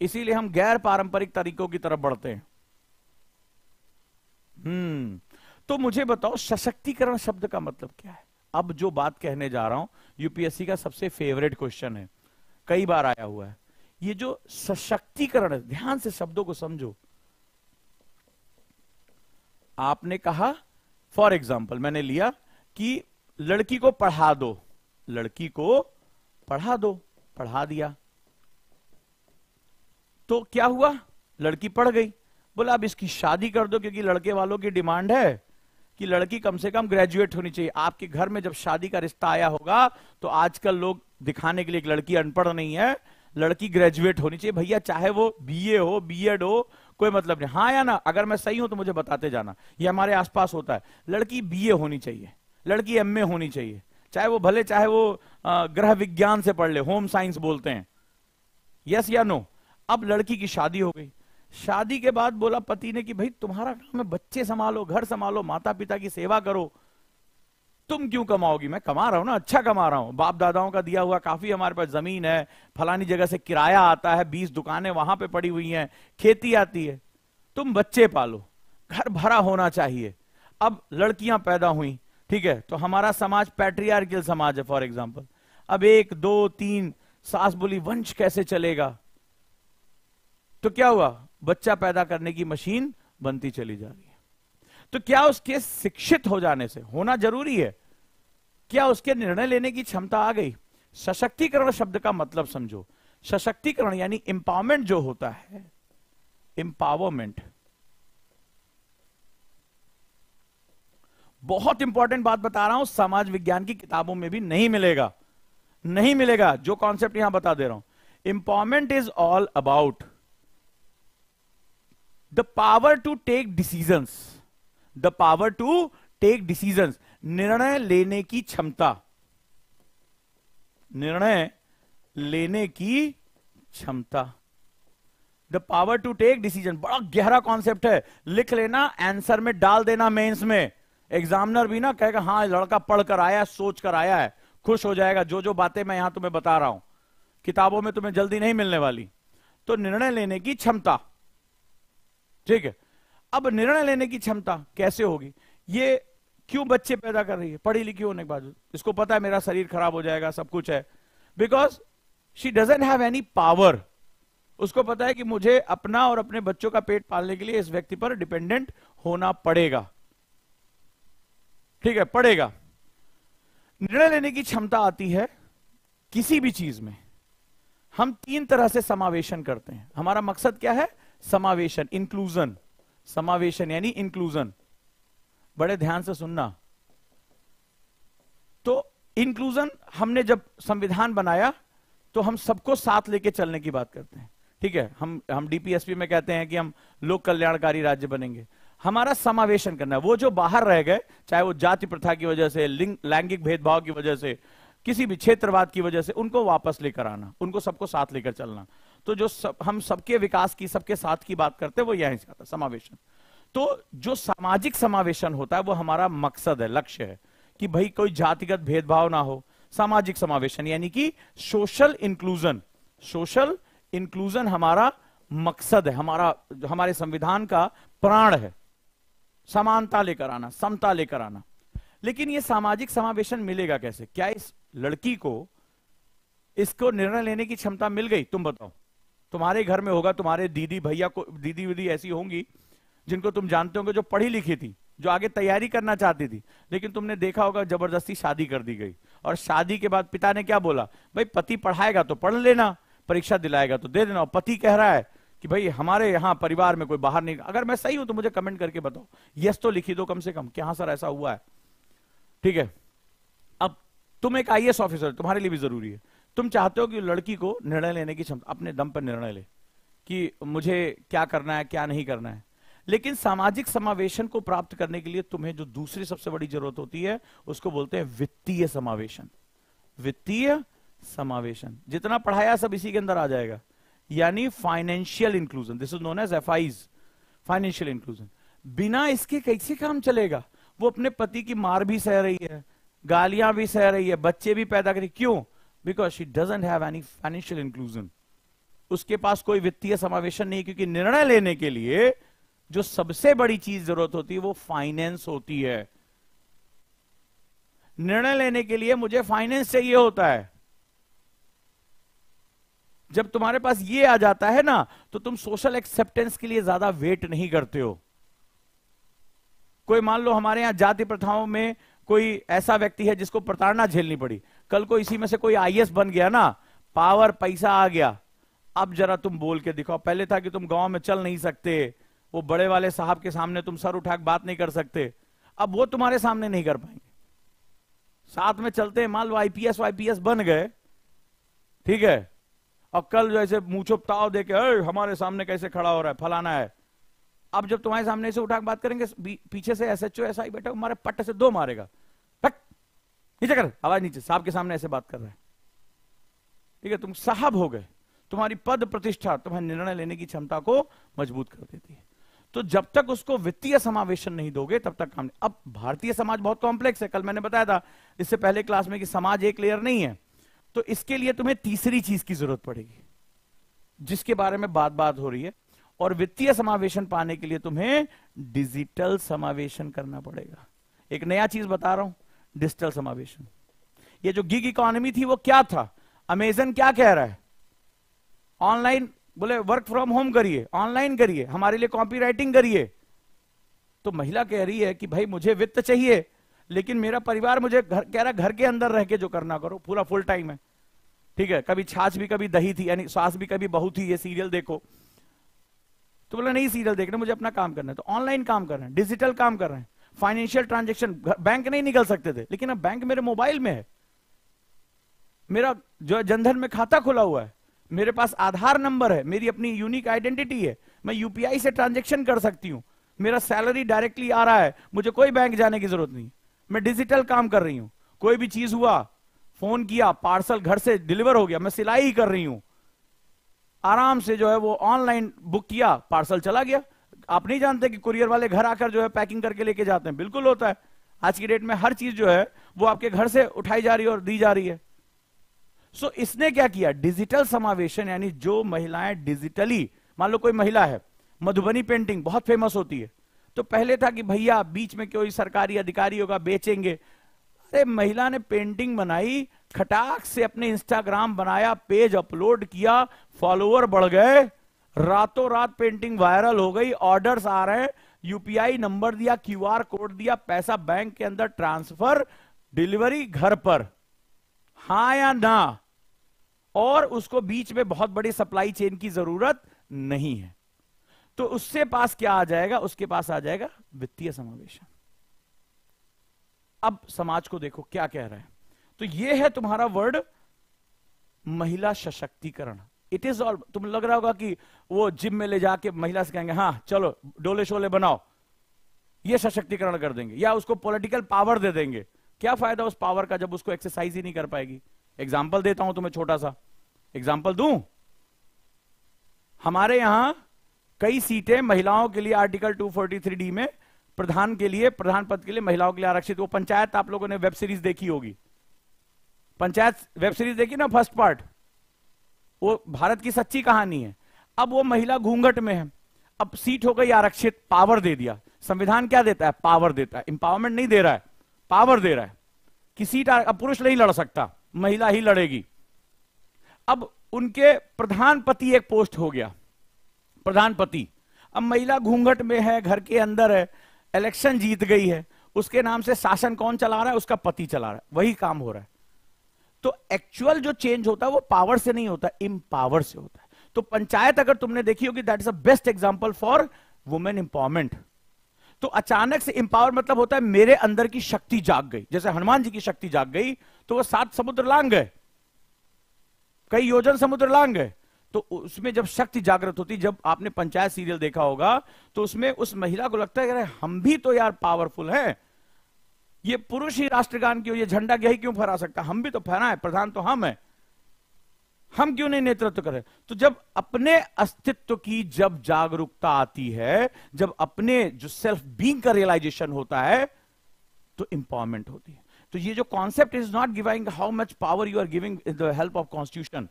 इसीलिए हम गैर पारंपरिक तरीकों की तरफ बढ़ते हैं हम्म तो मुझे बताओ सशक्तिकरण शब्द का मतलब क्या है अब जो बात कहने जा रहा हूं यूपीएससी का सबसे फेवरेट क्वेश्चन है कई बार आया हुआ है ये जो सशक्तिकरण है ध्यान से शब्दों को समझो आपने कहा फॉर एग्जाम्पल मैंने लिया कि लड़की को पढ़ा दो लड़की को पढ़ा दो पढ़ा दिया तो क्या हुआ लड़की पढ़ गई बोला अब इसकी शादी कर दो क्योंकि लड़के वालों की डिमांड है कि लड़की कम से कम ग्रेजुएट होनी चाहिए आपके घर में जब शादी का रिश्ता आया होगा तो आजकल लोग दिखाने के लिए लड़की अनपढ़ नहीं है लड़की ग्रेजुएट होनी चाहिए भैया चाहे वो बीए हो बीएड हो कोई मतलब नहीं हाँ या ना अगर मैं सही हूं तो मुझे बताते जाना ये हमारे आसपास होता है लड़की बीए होनी चाहिए लड़की एमए होनी चाहिए चाहे वो भले चाहे वो ग्रह विज्ञान से पढ़ ले होम साइंस बोलते हैं यस या नो अब लड़की की शादी हो गई शादी के बाद बोला पति ने कि भाई तुम्हारा काम है बच्चे संभालो घर संभालो माता पिता की सेवा करो तुम क्यों कमाओगी मैं कमा रहा हूं ना अच्छा कमा रहा हूं बाप दादाओं का दिया हुआ काफी हमारे पास जमीन है फलानी जगह से किराया आता है बीस दुकानें वहां पे पड़ी हुई हैं खेती आती है तुम बच्चे पालो घर भरा होना चाहिए अब लड़कियां पैदा हुई ठीक है तो हमारा समाज पैट्रियार्कियल समाज है फॉर एग्जाम्पल अब एक दो तीन सास बोली वंश कैसे चलेगा तो क्या हुआ बच्चा पैदा करने की मशीन बनती चली जा रही तो क्या उसके शिक्षित हो जाने से होना जरूरी है क्या उसके निर्णय लेने की क्षमता आ गई सशक्तिकरण शब्द का मतलब समझो सशक्तिकरण यानी इंपावरमेंट जो होता है इंपावरमेंट बहुत इंपॉर्टेंट बात बता रहा हूं समाज विज्ञान की किताबों में भी नहीं मिलेगा नहीं मिलेगा जो कॉन्सेप्ट यहां बता दे रहा हूं empowerment is all about the power to take decisions the power to take decision निर्णय लेने की क्षमता निर्णय लेने की क्षमता the power to take decision बड़ा गहरा कॉन्सेप्ट है लिख लेना आंसर में डाल देना मेंस में एग्जामिनर भी ना कहेगा हाँ लड़का पढ़कर आया सोच कर आया है खुश हो जाएगा जो जो बातें मैं यहां तुम्हें बता रहा हूं किताबों में तुम्हें जल्दी नहीं मिलने वाली तो निर्णय लेने की क्षमता ठीक है अब निर्णय लेने की क्षमता कैसे होगी ये क्यों बच्चे पैदा कर रही है पढ़ी लिखी होने के बाद इसको पता है मेरा शरीर खराब हो जाएगा सब कुछ है because she doesn't have any power उसको पता है कि मुझे अपना और अपने बच्चों का पेट पालने के लिए इस व्यक्ति पर डिपेंडेंट होना पड़ेगा ठीक है पड़ेगा निर्णय लेने की क्षमता आती है किसी भी चीज में हम तीन तरह से समावेशन करते हैं हमारा मकसद क्या है समावेशन इंक्लूजन समावेशन यानी इंक्लूजन बड़े ध्यान से सुनना तो इंक्लूजन हमने जब संविधान बनाया तो हम सबको साथ लेके चलने की बात करते हैं ठीक है हम हम डीपीएसपी में कहते हैं कि हम लोक कल्याणकारी राज्य बनेंगे हमारा समावेशन करना है वो जो बाहर रह गए चाहे वो जाति प्रथा की वजह से लिंग लैंगिक भेदभाव की वजह से किसी भी क्षेत्रवाद की वजह से उनको वापस लेकर आना उनको सबको साथ लेकर चलना तो जो सब हम सबके विकास की सबके साथ की बात करते हैं वो यह आता समावेशन तो जो सामाजिक समावेशन होता है वो हमारा मकसद है लक्ष्य है कि भाई कोई जातिगत भेदभाव ना हो सामाजिक समावेशन यानी कि सोशल इंक्लूजन सोशल इंक्लूजन हमारा मकसद है हमारा हमारे संविधान का प्राण है समानता लेकर आना समता लेकर आना लेकिन ये सामाजिक समावेशन मिलेगा कैसे क्या इस लड़की को इसको निर्णय लेने की क्षमता मिल गई तुम बताओ तुम्हारे घर में होगा तुम्हारे दीदी भैया को दीदी वीदी ऐसी होंगी जिनको तुम जानते होंगे जो पढ़ी लिखी थी जो आगे तैयारी करना चाहती थी लेकिन तुमने देखा होगा जबरदस्ती शादी कर दी गई और शादी के बाद पिता ने क्या बोला भाई पति पढ़ाएगा तो पढ़ लेना परीक्षा दिलाएगा तो दे देना और पति कह रहा है कि भाई हमारे यहाँ परिवार में कोई बाहर नहीं अगर मैं सही हूं तो मुझे कमेंट करके बताओ यस तो लिखी दो कम से कम कि हाँ सर ऐसा हुआ है ठीक है अब तुम एक आई ऑफिसर तुम्हारे लिए भी जरूरी है तुम चाहते हो कि लड़की को निर्णय लेने की क्षमता अपने दम पर निर्णय ले कि मुझे क्या करना है क्या नहीं करना है लेकिन सामाजिक समावेशन को प्राप्त करने के लिए तुम्हें जो दूसरी सबसे बड़ी जरूरत होती है उसको बोलते हैं वित्तीय समावेशन वित्तीय समावेशन जितना पढ़ाया सब इसी के अंदर आ जाएगा यानी financial inclusion this is known as F financial inclusion बिना इसके कैसे काम चलेगा वो अपने पति की मार भी सह रही है गालियां भी सह रही है बच्चे भी पैदा करी क्यों because she doesn't have any financial inclusion उसके पास कोई वित्तीय समावेशन नहीं क्योंकि निर्णय लेने के लिए जो सबसे बड़ी चीज जरूरत होती है वो फाइनेंस होती है निर्णय लेने के लिए मुझे फाइनेंस चाहिए होता है जब तुम्हारे पास ये आ जाता है ना तो तुम सोशल एक्सेप्टेंस के लिए ज्यादा वेट नहीं करते हो कोई मान लो हमारे यहां जाति प्रथाओं में कोई ऐसा व्यक्ति है जिसको प्रताड़ना झेलनी पड़ी कल को इसी में से कोई आई बन गया ना पावर पैसा आ गया अब जरा तुम बोल के दिखाओ पहले था कि तुम गांव में चल नहीं सकते वो बड़े वाले साहब के सामने तुम सर उठाकर बात नहीं कर सकते अब वो तुम्हारे सामने नहीं कर पाएंगे साथ में चलते हैं मान लो आईपीएस वाईपीएस बन गए ठीक है और कल जैसे मुँह ताव दे के हमारे सामने कैसे खड़ा हो रहा है फलाना है अब जब तुम्हारे सामने से उठाकर बात करेंगे पीछे से एसएचओ एसआई बैठा हमारे पट्टे से दो मारेगा नीचे कर आवाज नीचे साहब के सामने ऐसे बात कर रहे हैं ठीक है तुम साहब हो गए तुम्हारी पद प्रतिष्ठा तुम्हें निर्णय लेने की क्षमता को मजबूत कर देती है तो जब तक उसको वित्तीय समावेशन नहीं दोगे तब तक काम नहीं अब भारतीय समाज बहुत कॉम्प्लेक्स है कल मैंने बताया था इससे पहले क्लास में कि समाज एक लेयर नहीं है तो इसके लिए तुम्हें तीसरी चीज की जरूरत पड़ेगी जिसके बारे में बात बात हो रही है और वित्तीय समावेशन पाने के लिए तुम्हें डिजिटल समावेशन करना पड़ेगा एक नया चीज बता रहा हूं डिजिटल समावेशन ये जो गिग इकोनॉमी थी वो क्या था अमेजन क्या कह रहा है ऑनलाइन बोले वर्क फ्रॉम होम करिए ऑनलाइन करिए हमारे लिए कॉपी राइटिंग करिए तो महिला कह रही है कि भाई मुझे वित्त चाहिए लेकिन मेरा परिवार मुझे घर कह रहा घर के अंदर रह के जो करना करो पूरा फुल टाइम है ठीक है कभी छाछ भी कभी दही थी यानी सास भी कभी बहू थी ये सीरियल देखो तो बोला नहीं सीरियल देखना मुझे अपना काम करना है तो ऑनलाइन काम कर रहे हैं डिजिटल काम कर रहे हैं फाइनेंशियल ट्रांजेक्शन बैंक नहीं निकल सकते थे लेकिन अब बैंक मेरे मोबाइल में है मेरा जो जनधन में खाता खुला हुआ है मेरे पास आधार नंबर है मेरी अपनी यूनिक आइडेंटिटी है मैं यूपीआई से ट्रांजेक्शन कर सकती हूँ मेरा सैलरी डायरेक्टली आ रहा है मुझे कोई बैंक जाने की जरूरत नहीं मैं डिजिटल काम कर रही हूँ कोई भी चीज हुआ फोन किया पार्सल घर से डिलीवर हो गया मैं सिलाई ही कर रही हूँ आराम से जो है वो ऑनलाइन बुक किया पार्सल चला गया आप नहीं जानते कि कुरियर वाले घर आकर जो है पैकिंग करके लेके जाते हैं बिल्कुल होता है आज की डेट में हर चीज जो है वो आपके घर से उठाई जा रही है और दी जा रही है सो इसने क्या किया डिजिटल समावेशन यानी जो महिलाएं डिजिटली मान लो कोई महिला है मधुबनी पेंटिंग बहुत फेमस होती है तो पहले था कि भैया बीच में कोई सरकारी अधिकारी होगा बेचेंगे अरे महिला ने पेंटिंग बनाई खटाक से अपने इंस्टाग्राम बनाया पेज अपलोड किया फॉलोअर बढ़ गए रातों रात पेंटिंग वायरल हो गई ऑर्डर्स आ रहे हैं यूपीआई नंबर दिया क्यूआर कोड दिया पैसा बैंक के अंदर ट्रांसफर डिलीवरी घर पर हा या ना और उसको बीच में बहुत बड़ी सप्लाई चेन की जरूरत नहीं है तो उससे पास क्या आ जाएगा उसके पास आ जाएगा वित्तीय समावेशन अब समाज को देखो क्या कह रहे हैं तो यह है तुम्हारा वर्ड महिला सशक्तिकरण इट इज ऑल तुम लग रहा होगा कि वो जिम में ले जाके महिला से कहेंगे हाँ चलो डोले शोले बनाओ ये सशक्तिकरण कर देंगे या उसको पॉलिटिकल पावर दे देंगे क्या फायदा उस पावर का जब उसको एक्सरसाइज ही नहीं कर पाएगी एग्जाम्पल देता हूं तुम्हें छोटा सा एग्जाम्पल दू हमारे यहां कई सीटें महिलाओं के लिए आर्टिकल 243 डी में प्रधान के लिए प्रधान पद के लिए महिलाओं के लिए आरक्षित वो पंचायत आप लोगों ने वेब सीरीज देखी होगी पंचायत वेब सीरीज देखी ना फर्स्ट पार्ट वो भारत की सच्ची कहानी है अब वो महिला घूंघट में है अब सीट हो गई आरक्षित पावर दे दिया संविधान क्या देता है पावर देता है इंपावरमेंट नहीं दे रहा है पावर दे रहा है कि सीट अब पुरुष नहीं लड़ सकता महिला ही लड़ेगी अब उनके प्रधानपति एक पोस्ट हो गया प्रधानपति अब महिला घूंघट में है घर के अंदर है इलेक्शन जीत गई है उसके नाम से शासन कौन चला रहा है उसका पति चला रहा है वही काम हो रहा है तो एक्चुअल जो चेंज होता है वो पावर से नहीं होता इम्पावर से होता है तो पंचायत अगर तुमने देखी होगी that is a best example for women empowerment तो अचानक से इंपावर मतलब होता है मेरे अंदर की शक्ति जाग गई जैसे हनुमान जी की शक्ति जाग गई तो वह सात समुद्र लांग गए कई योजन समुद्र लांग गए तो उसमें जब शक्ति जागृत होती जब आपने पंचायत सीरियल देखा होगा तो उसमें उस महिला को लगता है हम भी तो यार पावरफुल हैं ये पुरुष ही राष्ट्रगान क्यों ये झंडा यही क्यों फहरा सकता हम भी तो फहरा है प्रधान तो हम है हम क्यों नहीं नेतृत्व करें तो जब अपने अस्तित्व की जब जागरूकता आती है जब अपने जो सेल्फ बींग का रियलाइजेशन होता है तो इंपावरमेंट होती है तो ये जो concept is not giving how much power you are giving the help of constitution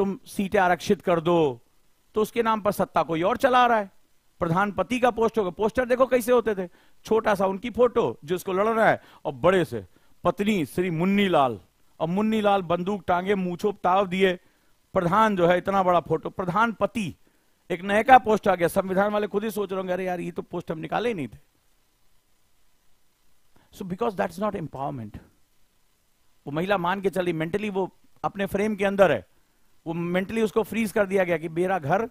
तुम सीटें आरक्षित कर दो तो उसके नाम पर सत्ता कोई और चला रहा है प्रधानपति का पोस्ट होगा पोस्टर देखो कैसे होते थे छोटा सा उनकी फोटो जिसको लड़ रहा है और बड़े से पत्नी श्री मुन्नी लाल और मुन्नी लाल बंदूक टांगे मूछो ताव दिए प्रधान जो है इतना बड़ा फोटो प्रधानपति एक नए का पोस्ट आ गया संविधान वाले खुद ही सोच रहे होंगे अरे यार ये तो पोस्ट हम निकाले ही नहीं थे so because that is not empowerment वो महिला मान के चली मेंटली वो अपने फ्रेम के अंदर है वो मेंटली उसको फ्रीज कर दिया गया कि मेरा घर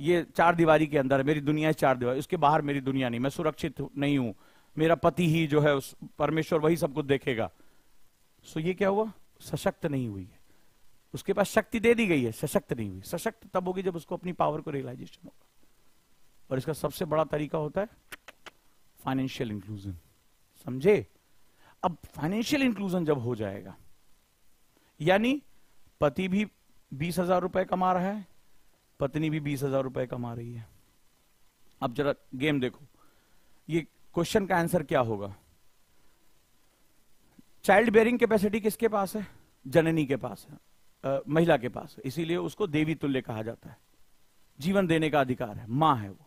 ये चार दीवारी के अंदर है मेरी दुनिया है चार दीवारी उसके बाहर मेरी दुनिया नहीं मैं सुरक्षित नहीं हूं मेरा पति ही जो है उस परमेश्वर वही सब कुछ देखेगा सो ये क्या हुआ सशक्त नहीं हुई है उसके पास शक्ति दे दी गई है सशक्त नहीं हुई सशक्त तब होगी जब उसको अपनी पावर को रियलाइजेशन होगा और इसका सबसे बड़ा तरीका होता है फाइनेंशियल इंक्लूजन समझे अब फाइनेंशियल इंक्लूजन जब हो जाएगा यानी पति भी बीस हजार रुपए कमा रहा है पत्नी भी बीस हजार रुपए कमा रही है अब जरा गेम देखो ये क्वेश्चन का आंसर क्या होगा चाइल्ड बेयरिंग कैपेसिटी किसके पास है जननी के पास है आ, महिला के पास इसीलिए उसको देवी तुल्य कहा जाता है जीवन देने का अधिकार है मां है वो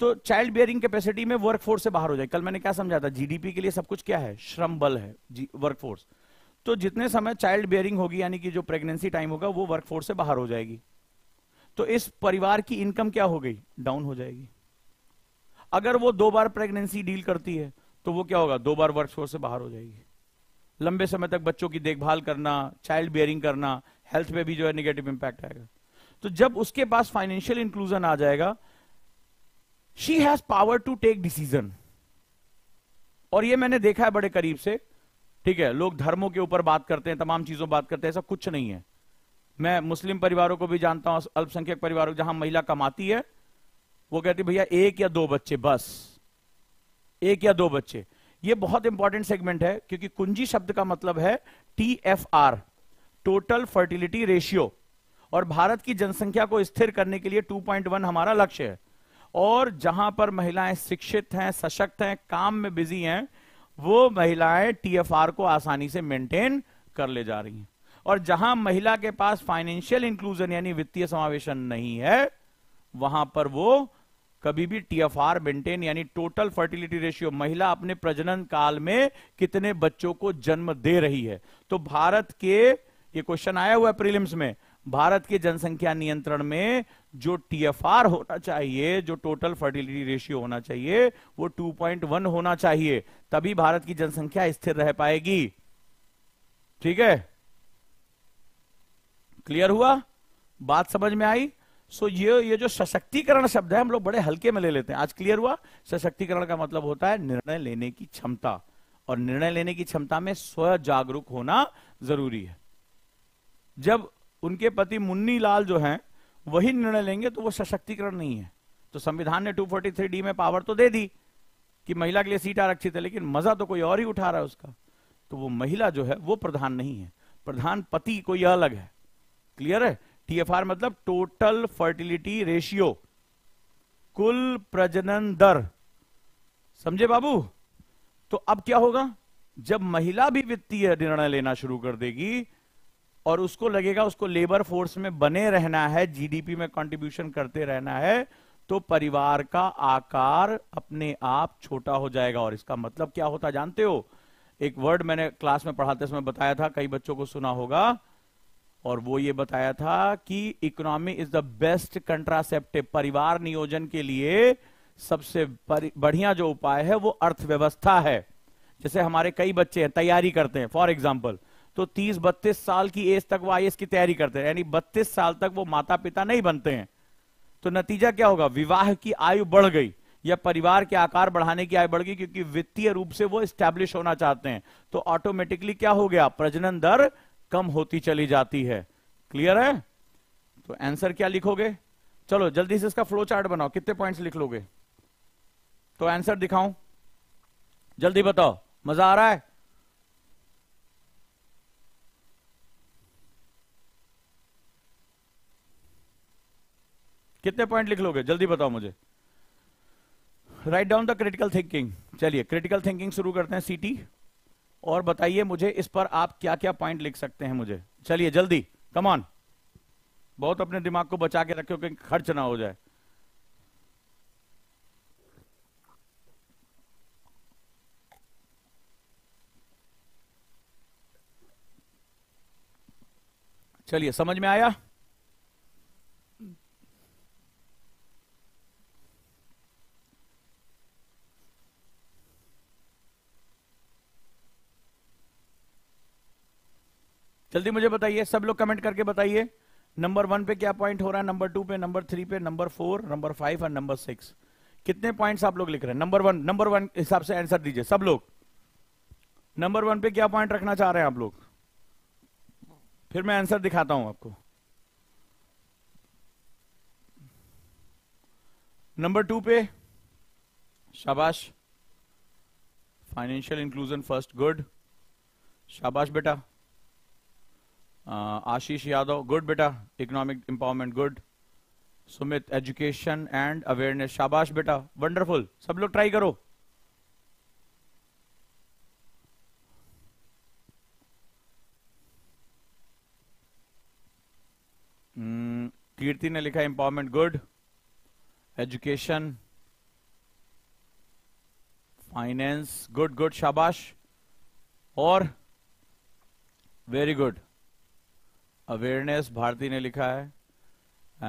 तो चाइल्ड बियरिंग कैपेसिटी में वर्कफोर्स से बाहर हो जाए कल मैंने क्या समझा था जीडीपी के लिए सब कुछ क्या है श्रम बल है वर्कफोर्स तो जितने समय चाइल्ड बियरिंग होगी यानी कि जो प्रेगनेंसी टाइम होगा वो वर्कफोर्स से बाहर हो जाएगी तो इस परिवार की इनकम क्या हो गई डाउन हो जाएगी अगर वो दो बार प्रेगनेंसी डील करती है तो वो क्या होगा दो बार वर्कफोर्स से बाहर हो जाएगी लंबे समय तक बच्चों की देखभाल करना चाइल्ड बियरिंग करना हेल्थ पे भी जो है निगेटिव इंपैक्ट आएगा तो जब उसके पास फाइनेंशियल इंक्लूजन आ जाएगा she has power to take decision और ये मैंने देखा है बड़े करीब से ठीक है लोग धर्मों के ऊपर बात करते हैं तमाम चीजों बात करते हैं ऐसा कुछ नहीं है मैं मुस्लिम परिवारों को भी जानता हूं अल्पसंख्यक परिवारों जहां महिला कमाती है वो कहती भैया एक या दो बच्चे बस एक या दो बच्चे ये बहुत इंपॉर्टेंट सेगमेंट है क्योंकि कुंजी शब्द का मतलब है T F R total fertility ratio और भारत की जनसंख्या को स्थिर करने के लिए 2.1 हमारा लक्ष्य है और जहां पर महिलाएं शिक्षित हैं सशक्त हैं काम में बिजी हैं वो महिलाएं टीएफआर को आसानी से मेंटेन कर ले जा रही हैं और जहां महिला के पास फाइनेंशियल इंक्लूजन यानी वित्तीय समावेशन नहीं है वहां पर वो कभी भी टीएफआर मेंटेन यानी टोटल फर्टिलिटी रेशियो महिला अपने प्रजनन काल में कितने बच्चों को जन्म दे रही है तो भारत के ये क्वेश्चन आया हुआ है प्रीलिम्स में भारत के जनसंख्या नियंत्रण में जो टीएफआर होना चाहिए जो टोटल फर्टिलिटी रेशियो होना चाहिए वो 2.1 होना चाहिए तभी भारत की जनसंख्या स्थिर रह पाएगी ठीक है क्लियर हुआ बात समझ में आई सो ये ये जो सशक्तिकरण शब्द है हम लोग बड़े हल्के में ले लेते हैं आज क्लियर हुआ सशक्तिकरण का मतलब होता है निर्णय लेने की क्षमता और निर्णय लेने की क्षमता में स्व जागरूक होना जरूरी है जब उनके पति मुन्नी लाल जो हैं वही निर्णय लेंगे तो वो सशक्तिकरण नहीं है तो संविधान ने 243 डी में पावर तो दे दी कि महिला के लिए सीट आरक्षित है लेकिन मजा तो कोई और ही उठा रहा है उसका तो वो महिला जो है वो प्रधान नहीं है प्रधान पति कोई अलग है क्लियर है टीएफआर मतलब टोटल फर्टिलिटी रेशियो कुल प्रजनन दर समझे बाबू तो अब क्या होगा जब महिला भी वित्तीय निर्णय लेना शुरू कर देगी और उसको लगेगा उसको लेबर फोर्स में बने रहना है जीडीपी में कंट्रीब्यूशन करते रहना है तो परिवार का आकार अपने आप छोटा हो जाएगा और इसका मतलब क्या होता जानते हो एक वर्ड मैंने क्लास में पढ़ाते समय बताया था कई बच्चों को सुना होगा और वो ये बताया था कि economy is the best contraceptive परिवार नियोजन के लिए सबसे बढ़िया जो उपाय है वो अर्थव्यवस्था है जैसे हमारे कई बच्चे हैं तैयारी करते हैं फॉर एग्जाम्पल तो 30 बत्तीस साल की एज तक वो आई की तैयारी करते हैं यानी 32 साल तक वो माता पिता नहीं बनते हैं तो नतीजा क्या होगा विवाह की आयु बढ़ गई या परिवार के आकार बढ़ाने की आयु बढ़ गई क्योंकि वित्तीय रूप से वो स्टैब्लिश होना चाहते हैं तो ऑटोमेटिकली क्या हो गया प्रजनन दर कम होती चली जाती है क्लियर है तो आंसर क्या लिखोगे चलो जल्दी से इसका फ्लो चार्ट बनाओ कितने पॉइंट्स लिख लोगे तो आंसर दिखाऊं जल्दी बताओ मजा आ रहा है कितने पॉइंट लिख लोगे जल्दी बताओ मुझे write down the critical thinking चलिए क्रिटिकल थिंकिंग शुरू करते हैं सीटी और बताइए मुझे इस पर आप क्या क्या पॉइंट लिख सकते हैं मुझे चलिए जल्दी कमान बहुत अपने दिमाग को बचा के रखे क्योंकि खर्च ना हो जाए चलिए समझ में आया जल्दी मुझे बताइए सब लोग कमेंट करके बताइए नंबर वन पे क्या पॉइंट हो रहा है नंबर टू पे नंबर थ्री पे नंबर फोर नंबर फाइव और नंबर सिक्स कितने पॉइंट्स आप लोग लिख रहे हैं नंबर वन नंबर वन हिसाब से आंसर दीजिए सब लोग नंबर वन पे क्या पॉइंट रखना चाह रहे हैं आप लोग फिर मैं आंसर दिखाता हूं आपको नंबर टू पे शाबाश फाइनेंशियल इंक्लूजन फर्स्ट गुड शाबाश बेटा आशीष यादव गुड बेटा economic empowerment good Sumit education and awareness शाबाश बेटा वंडरफुल सब लोग ट्राई करो कीर्ति ने लिखा empowerment good education finance good good शाबाश और वेरी गुड अवेयरनेस भारती ने लिखा है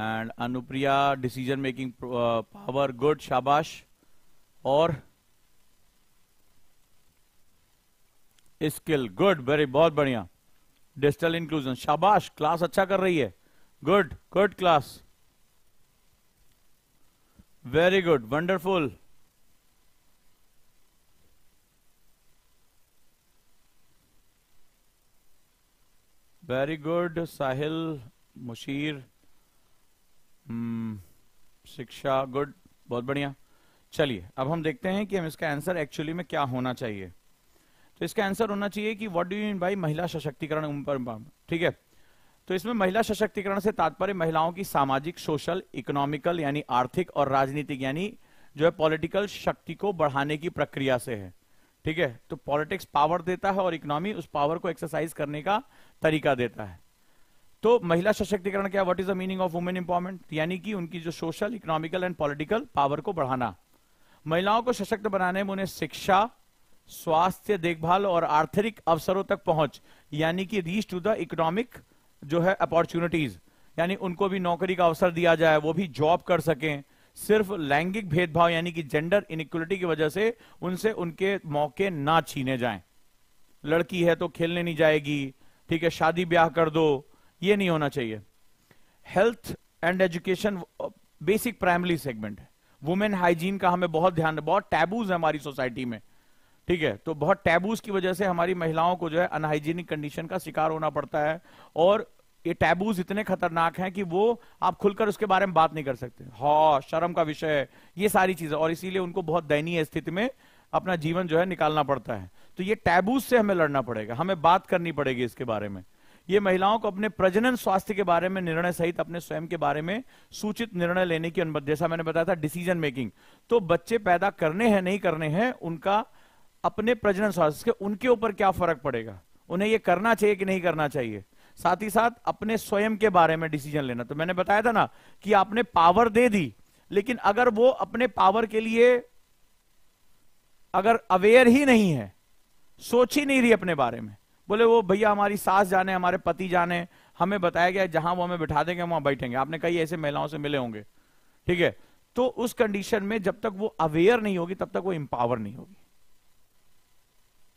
and Anupriya decision making power good शाबाश और स्किल गुड वेरी बहुत बढ़िया डिजिटल इंक्लूजन शाबाश क्लास अच्छा कर रही है good good class very good wonderful very good Sahil Mushir शिक्षा गुड बहुत बढ़िया चलिए अब हम देखते हैं कि हम इसका आंसर एक्चुअली में क्या होना चाहिए तो इसका आंसर होना चाहिए कि what do you mean by महिला सशक्तिकरण ठीक है तो इसमें महिला सशक्तिकरण से तात्पर्य महिलाओं की सामाजिक सोशल इकोनॉमिकल यानी आर्थिक और राजनीतिक यानी जो है पॉलिटिकल शक्ति को बढ़ाने की प्रक्रिया से है ठीक है तो पॉलिटिक्स पावर देता है और इकोनॉमी उस पावर को एक्सरसाइज करने का तरीका देता है तो महिला सशक्तिकरण क्या what is the meaning of women empowerment यानी कि उनकी जो social economical and political power को बढ़ाना महिलाओं को सशक्त बनाने में उन्हें शिक्षा स्वास्थ्य देखभाल और आर्थिक अवसरों तक पहुंच यानी कि रीच टू द इकोनॉमिक जो है अपॉर्चुनिटीज यानी उनको भी नौकरी का अवसर दिया जाए वो भी जॉब कर सकें सिर्फ लैंगिक भेदभाव यानी कि जेंडर इनिक्वलिटी की वजह से उनसे उनके मौके ना छीने जाएं लड़की है तो खेलने नहीं जाएगी ठीक है शादी ब्याह कर दो ये नहीं होना चाहिए health and education basic primary segment है वुमेन हाइजीन का हमें बहुत ध्यान बहुत टैबूज है हमारी सोसाइटी में ठीक है तो बहुत टैबूज की वजह से हमारी महिलाओं को जो है अनहाइजीनिक कंडीशन का शिकार होना पड़ता है और ये टैबूज इतने खतरनाक हैं कि वो आप खुलकर उसके बारे में बात नहीं कर सकते हा शर्म का विषय ये सारी चीजें और इसीलिए उनको बहुत दयनीय स्थिति में अपना जीवन जो है निकालना पड़ता है तो ये टैबूज से हमें लड़ना पड़ेगा हमें बात करनी पड़ेगी इसके बारे में ये महिलाओं को अपने प्रजनन स्वास्थ्य के बारे में निर्णय सहित अपने स्वयं के बारे में सूचित निर्णय लेने की अनुमति जैसा मैंने बताया था डिसीजन मेकिंग तो बच्चे पैदा करने हैं नहीं करने हैं उनका अपने प्रजनन स्वास्थ्य के उनके ऊपर क्या फर्क पड़ेगा उन्हें ये करना चाहिए कि नहीं करना चाहिए साथ ही साथ अपने स्वयं के बारे में डिसीजन लेना तो मैंने बताया था ना कि आपने पावर दे दी लेकिन अगर वो अपने पावर के लिए अगर अवेयर ही नहीं है सोच ही नहीं रही अपने बारे में बोले वो भैया हमारी सास जाने हमारे पति जाने हमें बताया गया जहां वो हमें बिठा देंगे वहां बैठेंगे आपने कई ऐसे महिलाओं से मिले होंगे ठीक है तो उस कंडीशन में जब तक वो अवेयर नहीं होगी तब तक वो इंपावर नहीं होगी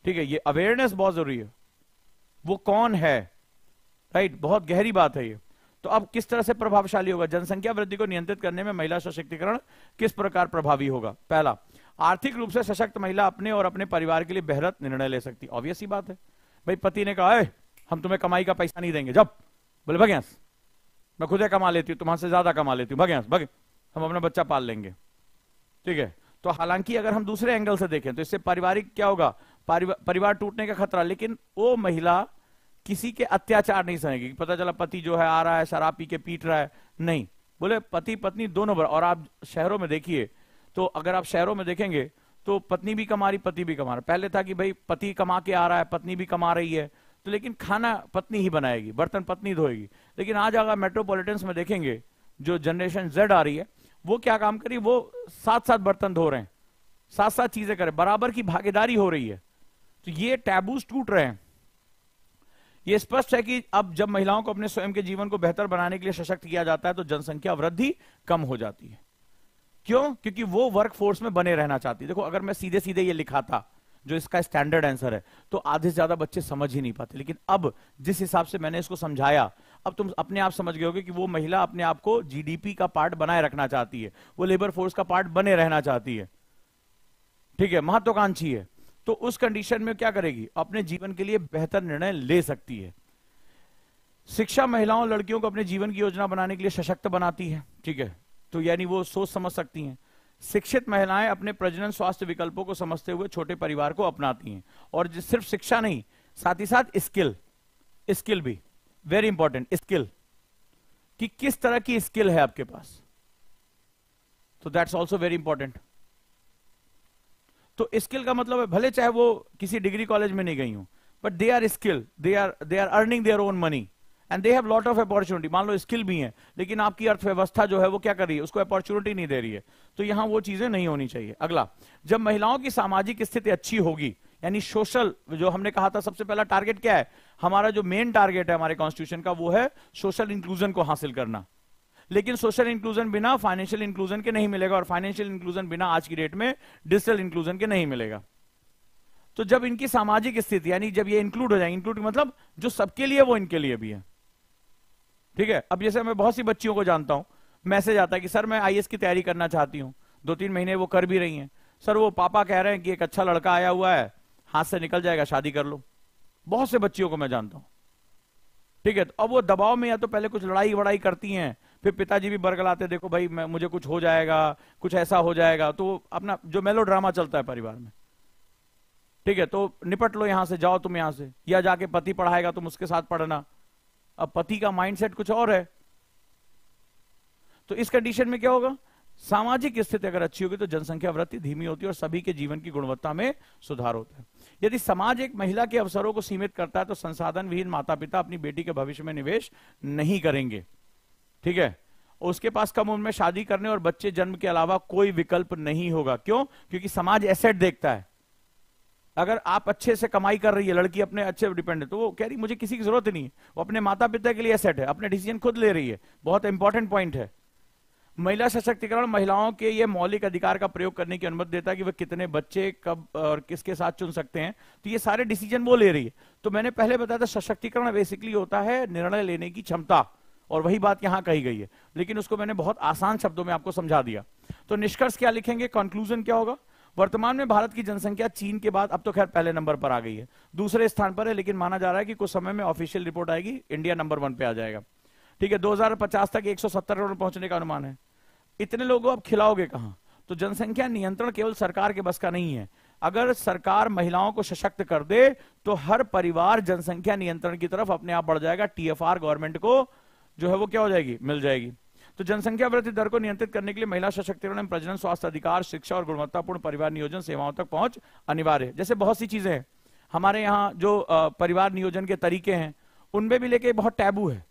ठीक है ये अवेयरनेस बहुत जरूरी है वो कौन है राइट बहुत गहरी बात है ये तो अब किस तरह से प्रभावशाली होगा जनसंख्या वृद्धि को नियंत्रित करने में महिला सशक्तिकरण किस प्रकार प्रभावी होगा पहला आर्थिक रूप से सशक्त महिला अपने और अपने परिवार के लिए बेहतर निर्णय ले सकती ऑब्वियस ही बात है भाई पति ने कहा हम तुम्हें कमाई का पैसा नहीं देंगे जब बोले भगयास मैं खुद कमा लेती हूँ तुम्हारे से ज्यादा कमा लेती हूँ भगैंस भग हम अपना बच्चा पाल लेंगे ठीक है तो हालांकि अगर हम दूसरे एंगल से देखें तो इससे पारिवारिक क्या होगा परिवार टूटने का खतरा लेकिन वो महिला किसी के अत्याचार नहीं सहेंगे पता चला पति जो है आ रहा है शराब पी के पीट रहा है नहीं बोले पति पत्नी दोनों बराबर और आप शहरों में देखिए तो अगर आप शहरों में देखेंगे तो पत्नी भी कमा रही पति भी कमा रहा पहले था कि भाई पति कमा के आ रहा है पत्नी भी कमा रही है तो लेकिन खाना पत्नी ही बनाएगी बर्तन पत्नी धोएगी लेकिन आज अगर मेट्रोपोलिटन में देखेंगे जो जनरेशन जेड आ रही है वो क्या काम करी वो साथ साथ बर्तन धो रहे हैं साथ साथ चीजें करें बराबर की भागीदारी हो रही है तो ये टैबूज टूट रहे हैं यह स्पष्ट है कि अब जब महिलाओं को अपने स्वयं के जीवन को बेहतर बनाने के लिए सशक्त किया जाता है तो जनसंख्या वृद्धि कम हो जाती है क्यों क्योंकि वो वर्क फोर्स में बने रहना चाहती है देखो अगर मैं सीधे सीधे ये था जो इसका स्टैंडर्ड आंसर है तो आधे से ज्यादा बच्चे समझ ही नहीं पाते लेकिन अब जिस हिसाब से मैंने इसको समझाया अब तुम अपने आप समझ गए कि वो महिला अपने आप को जीडीपी का पार्ट बनाए रखना चाहती है वो लेबर फोर्स का पार्ट बने रहना चाहती है ठीक है महत्वाकांक्षी है तो उस कंडीशन में क्या करेगी अपने जीवन के लिए बेहतर निर्णय ले सकती है शिक्षा महिलाओं लड़कियों को अपने जीवन की योजना बनाने के लिए सशक्त बनाती है ठीक है तो यानी वो सोच समझ सकती हैं शिक्षित महिलाएं अपने प्रजनन स्वास्थ्य विकल्पों को समझते हुए छोटे परिवार को अपनाती हैं और सिर्फ शिक्षा नहीं साथ ही साथ स्किल स्किल भी वेरी इंपॉर्टेंट स्किल कि किस तरह की स्किल है आपके पास तो दैट्स ऑल्सो वेरी इंपॉर्टेंट तो स्किल का मतलब है भले चाहे वो किसी डिग्री कॉलेज में नहीं गई हूं but they are skill they are they are earning their own money and they have lot of opportunity मान लो स्किल भी है लेकिन आपकी अर्थव्यवस्था जो है वो क्या कर रही है उसको अपॉर्चुनिटी नहीं दे रही है तो यहां वो चीजें नहीं होनी चाहिए अगला जब महिलाओं की सामाजिक स्थिति अच्छी होगी यानी सोशल जो हमने कहा था सबसे पहला टारगेट क्या है हमारा जो मेन टारगेट है हमारे कॉन्स्टिट्यूशन का वो है सोशल इंक्लूजन को हासिल करना लेकिन सोशल इंक्लूजन बिना फाइनेंशियल इंक्लूजन के नहीं मिलेगा और फाइनेंशियल इंक्लूजन बिना आज की डेट में डिजिटल इंक्लूजन के नहीं मिलेगा तो जब इनकी सामाजिक स्थिति यानी जब ये इंक्लूड हो जाएंगे इंक्लूड मतलब जो सबके लिए वो इनके लिए भी है ठीक है अब जैसे मैं बहुत सी बच्चियों को जानता हूं मैसेज आता है कि सर मैं आई की तैयारी करना चाहती हूँ दो तीन महीने वो कर भी रही हैं सर वो पापा कह रहे हैं कि एक अच्छा लड़का आया हुआ है हाथ से निकल जाएगा शादी कर लो बहुत से बच्चियों को मैं जानता हूं ठीक है तो अब वो दबाव में या तो पहले कुछ लड़ाई वड़ाई करती हैं फिर पिताजी भी बरगलाते देखो भाई मैं मुझे कुछ हो जाएगा कुछ ऐसा हो जाएगा तो अपना जो मेलो ड्रामा चलता है परिवार में ठीक है तो निपट लो यहां से जाओ तुम यहां से या जाके पति पढ़ाएगा तुम उसके साथ पढ़ना अब पति का माइंडसेट कुछ और है तो इस कंडीशन में क्या होगा सामाजिक स्थिति अगर अच्छी होगी तो जनसंख्या वृद्धि धीमी होती है और सभी के जीवन की गुणवत्ता में सुधार होता है यदि समाज एक महिला के अवसरों को सीमित करता है तो संसाधन विहीन माता पिता अपनी बेटी के भविष्य में निवेश नहीं करेंगे ठीक है उसके पास कम उम्र में शादी करने और बच्चे जन्म के अलावा कोई विकल्प नहीं होगा क्यों क्योंकि समाज एसेट देखता है अगर आप अच्छे से कमाई कर रही है लड़की अपने अच्छे डिपेंड है तो वो कह रही मुझे किसी की जरूरत नहीं है वो अपने माता पिता के लिए एसेट है अपने डिसीजन खुद ले रही है बहुत इंपॉर्टेंट पॉइंट है महिला सशक्तिकरण महिलाओं के ये मौलिक अधिकार का प्रयोग करने की अनुमति देता है कि वह कितने बच्चे कब और किसके साथ चुन सकते हैं तो ये सारे डिसीजन वो ले रही है तो मैंने पहले बताया था सशक्तिकरण बेसिकली होता है निर्णय लेने की क्षमता और वही बात यहां कही गई है लेकिन उसको मैंने बहुत आसान शब्दों में आपको समझा दिया तो निष्कर्ष क्या लिखेंगे कंक्लूजन क्या होगा वर्तमान में भारत की जनसंख्या चीन के बाद अब तो खैर पहले नंबर पर आ गई है दूसरे स्थान पर है लेकिन माना जा रहा है कि कुछ समय में ऑफिशियल रिपोर्ट आएगी इंडिया नंबर वन पे आ जाएगा ठीक है 2050 तक 170 करोड़ पहुंचने का अनुमान है इतने लोगों अब खिलाओगे कहा तो जनसंख्या नियंत्रण केवल सरकार के बस का नहीं है अगर सरकार महिलाओं को सशक्त कर दे तो हर परिवार जनसंख्या नियंत्रण की तरफ अपने आप बढ़ जाएगा टीएफआर गवर्नमेंट को जो है वो क्या हो जाएगी मिल जाएगी तो जनसंख्या वृद्धि दर को नियंत्रित करने के लिए महिला सशक्तिकरण प्रजनन स्वास्थ्य अधिकार शिक्षा और गुणवत्तापूर्ण परिवार नियोजन सेवाओं तक पहुंच अनिवार्य जैसे बहुत सी चीजें हैं हमारे यहाँ जो परिवार नियोजन के तरीके हैं उनमें भी लेके बहुत टैबू है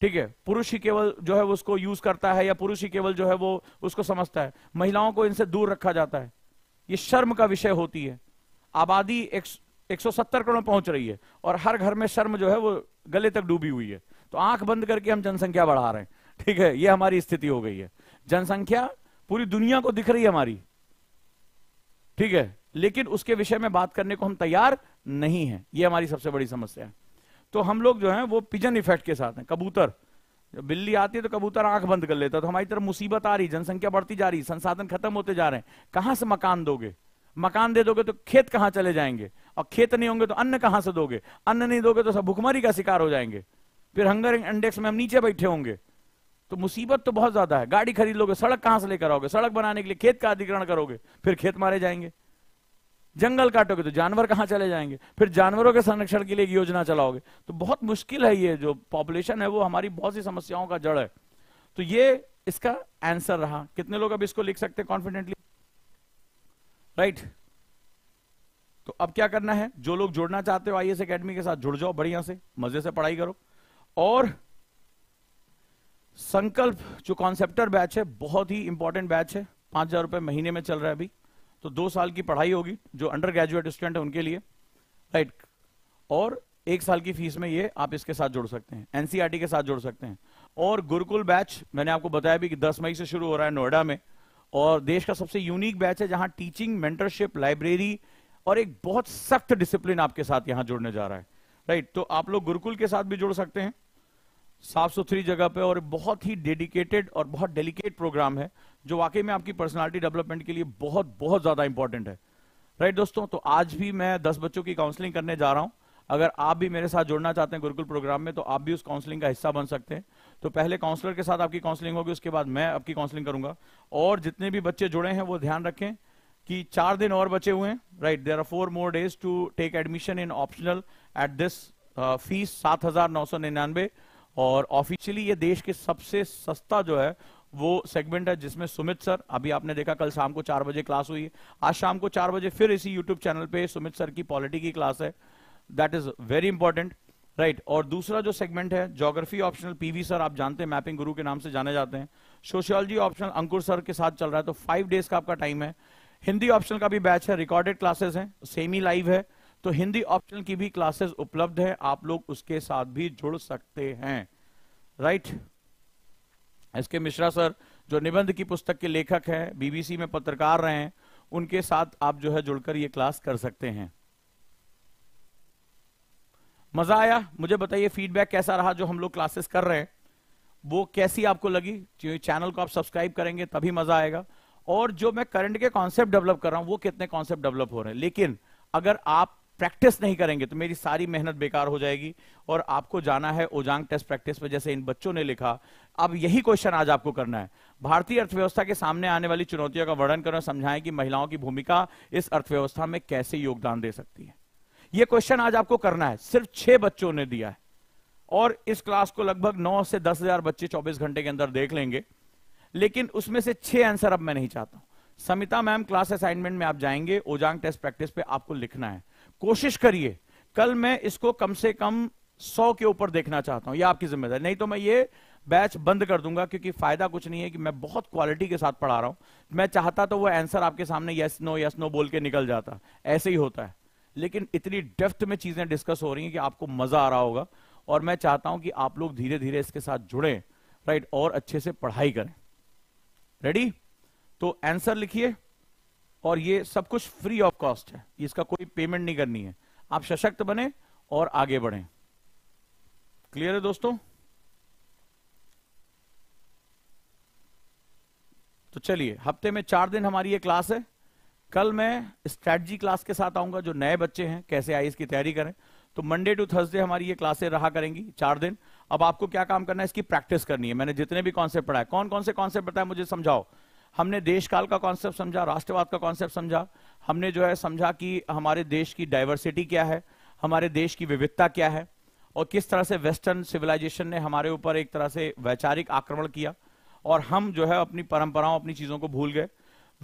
ठीक है पुरुष ही केवल जो है उसको यूज करता है या पुरुष ही केवल जो है वो उसको समझता है महिलाओं को इनसे दूर रखा जाता है ये शर्म का विषय होती है आबादी एक सत्तर करोड़ पहुंच रही है और हर घर में शर्म जो है वो गले तक डूबी हुई है तो आंख बंद करके हम जनसंख्या बढ़ा रहे हैं ठीक है ये हमारी स्थिति हो गई है जनसंख्या पूरी दुनिया को दिख रही है हमारी ठीक है लेकिन उसके विषय में बात करने को हम तैयार नहीं है ये हमारी सबसे बड़ी समस्या है तो हम लोग जो है वो पिजन इफेक्ट के साथ हैं कबूतर जब बिल्ली आती है तो कबूतर आंख बंद कर लेता है तो हमारी तरफ मुसीबत आ रही जनसंख्या बढ़ती जा रही संसाधन खत्म होते जा रहे हैं कहां से मकान दोगे मकान दे दोगे तो खेत कहां चले जाएंगे और खेत नहीं होंगे तो अन्न कहां से दोगे अन्न नहीं दोगे तो सब भुखमरी का शिकार हो जाएंगे फिर हंगर इंडेक्स में हम नीचे बैठे होंगे तो मुसीबत तो बहुत ज्यादा है गाड़ी खरीद लोगे सड़क कहां से लेकर आओगे सड़क बनाने के लिए खेत का अधिग्रहण करोगे फिर खेत मारे जाएंगे जंगल काटोगे तो जानवर कहां चले जाएंगे फिर जानवरों के संरक्षण के लिए योजना चलाओगे तो बहुत मुश्किल है ये जो पॉपुलेशन है वो हमारी बहुत सी समस्याओं का जड़ है तो ये इसका आंसर रहा कितने लोग अब इसको लिख सकते हैं कॉन्फिडेंटली राइट तो अब क्या करना है जो लोग जुड़ना चाहते हो आई एस अकेडमी के साथ जुड़ जाओ बढ़िया से मजे से पढ़ाई करो और संकल्प जो कॉन्सेप्टर बैच है बहुत ही इंपॉर्टेंट बैच है पांच हजार रुपए महीने में चल रहा है अभी तो दो साल की पढ़ाई होगी जो अंडर ग्रेजुएट स्टूडेंट है उनके लिए राइट और एक साल की फीस में ये आप इसके साथ जोड़ सकते हैं एनसीआरटी e के साथ जोड़ सकते हैं और गुरुकुल बैच मैंने आपको बताया भी कि 10 मई से शुरू हो रहा है नोएडा में और देश का सबसे यूनिक बैच है जहां टीचिंग मेंटरशिप लाइब्रेरी और एक बहुत सख्त डिसिप्लिन आपके साथ यहां जुड़ने जा रहा है राइट तो आप लोग गुरुकुल के साथ भी जुड़ सकते हैं साफ सुथरी जगह पे और बहुत ही डेडिकेटेड और बहुत डेलिकेट प्रोग्राम है जो वाकई में आपकी पर्सनालिटी डेवलपमेंट के लिए बहुत बहुत ज़्यादा इंपॉर्टेंट है राइट right, दोस्तों तो आज भी मैं दस बच्चों की काउंसलिंग करने जा रहा हूं अगर आप भी मेरे साथ जुड़ना चाहते हैं गुरुकुल प्रोग्राम में तो आप भी उस काउंसलिंग का हिस्सा बन सकते हैं तो पहले काउंसलर के साथ आपकी काउंसलिंग होगी उसके बाद मैं आपकी काउंसलिंग करूंगा और जितने भी बच्चे जुड़े हैं वो ध्यान रखें कि चार दिन और बचे हुए हैं right there are four more days to take admission in optional at this fees सात हजार नौ सौ निन्यानवे और ऑफिशियली ये देश के सबसे सस्ता जो है वो सेगमेंट है जिसमें सुमित सर अभी आपने देखा कल शाम को चार बजे क्लास हुई आज शाम को चार बजे फिर इसी यूट्यूब चैनल पे सुमित सर की पॉलिटी की क्लास है that is very important right और दूसरा जो सेगमेंट है ज्योग्राफी ऑप्शनल पीवी सर आप जानते हैं मैपिंग गुरु के नाम से जाने जाते हैं सोशियोलॉजी ऑप्शनल अंकुर सर के साथ चल रहा है तो फाइव डेज का आपका टाइम है हिंदी ऑप्शनल का भी बैच है रिकॉर्डेड क्लासेस है सेमी लाइव है तो हिंदी ऑप्शन की भी क्लासेस उपलब्ध है आप लोग उसके साथ भी जुड़ सकते हैं right S K Mishra sir जो निबंध की पुस्तक के लेखक हैं बीबीसी में पत्रकार रहे हैं उनके साथ आप जो है जुड़कर ये क्लास कर सकते हैं मजा आया मुझे बताइए फीडबैक कैसा रहा जो हम लोग क्लासेस कर रहे हैं वो कैसी आपको लगी चैनल को आप सब्सक्राइब करेंगे तभी मजा आएगा और जो मैं करंट के कॉन्सेप्ट डेवलप कर रहा हूं वो कितने कॉन्सेप्ट डेवलप हो रहे हैं लेकिन अगर आप प्रैक्टिस नहीं करेंगे तो मेरी सारी मेहनत बेकार हो जाएगी और आपको जाना है ओजांग टेस्ट प्रैक्टिस में जैसे इन बच्चों ने लिखा अब यही क्वेश्चन आज आपको करना है भारतीय अर्थव्यवस्था के सामने आने वाली चुनौतियों का वर्णन करें समझाएं कि महिलाओं की भूमिका इस अर्थव्यवस्था में कैसे योगदान दे सकती है यह क्वेश्चन आज आपको करना है सिर्फ छह बच्चों ने दिया है और इस क्लास को लगभग नौ से दस हजार बच्चे चौबीस घंटे के अंदर देख लेंगे लेकिन उसमें से छह आंसर अब मैं नहीं चाहता हूं समिता मैम क्लास असाइनमेंट में आप जाएंगे ओजांग टेस्ट प्रैक्टिस पे आपको लिखना है कोशिश करिए कल मैं इसको कम से कम सौ के ऊपर देखना चाहता हूं ये आपकी जिम्मेदारी नहीं तो मैं ये बैच बंद कर दूंगा क्योंकि फायदा कुछ नहीं है कि मैं बहुत क्वालिटी के साथ पढ़ा रहा हूं मैं चाहता तो वो आंसर आपके सामने यस नो यस नो बोल के निकल जाता ऐसे ही होता है लेकिन इतनी डेफ्थ में चीजें डिस्कस हो रही हैं कि आपको मजा आ रहा होगा और मैं चाहता हूं कि आप लोग धीरे धीरे इसके साथ जुड़े राइट और अच्छे से पढ़ाई करें रेडी तो आंसर लिखिए और ये सब कुछ फ्री ऑफ कॉस्ट है इसका कोई पेमेंट नहीं करनी है आप सशक्त बने और आगे बढ़ें क्लियर है दोस्तों तो चलिए हफ्ते में चार दिन हमारी ये क्लास है कल मैं स्ट्रेटजी क्लास के साथ आऊंगा जो नए बच्चे हैं कैसे आई इसकी तैयारी करें तो मंडे टू थर्सडे हमारी ये क्लासें रहा करेंगी चार दिन अब आपको क्या काम करना है इसकी प्रैक्टिस करनी है मैंने जितने भी कॉन्सेप्ट पढ़ाए कौन कौन से कॉन्सेप्ट बताया मुझे समझाओ हमने देश काल का कॉन्सेप्ट समझा राष्ट्रवाद का कॉन्सेप्ट समझा हमने जो है समझा कि हमारे देश की डाइवर्सिटी क्या है हमारे देश की विविधता क्या है और किस तरह से वेस्टर्न सिविलाइजेशन ने हमारे ऊपर एक तरह से वैचारिक आक्रमण किया और हम जो है अपनी परंपराओं अपनी चीजों को भूल गए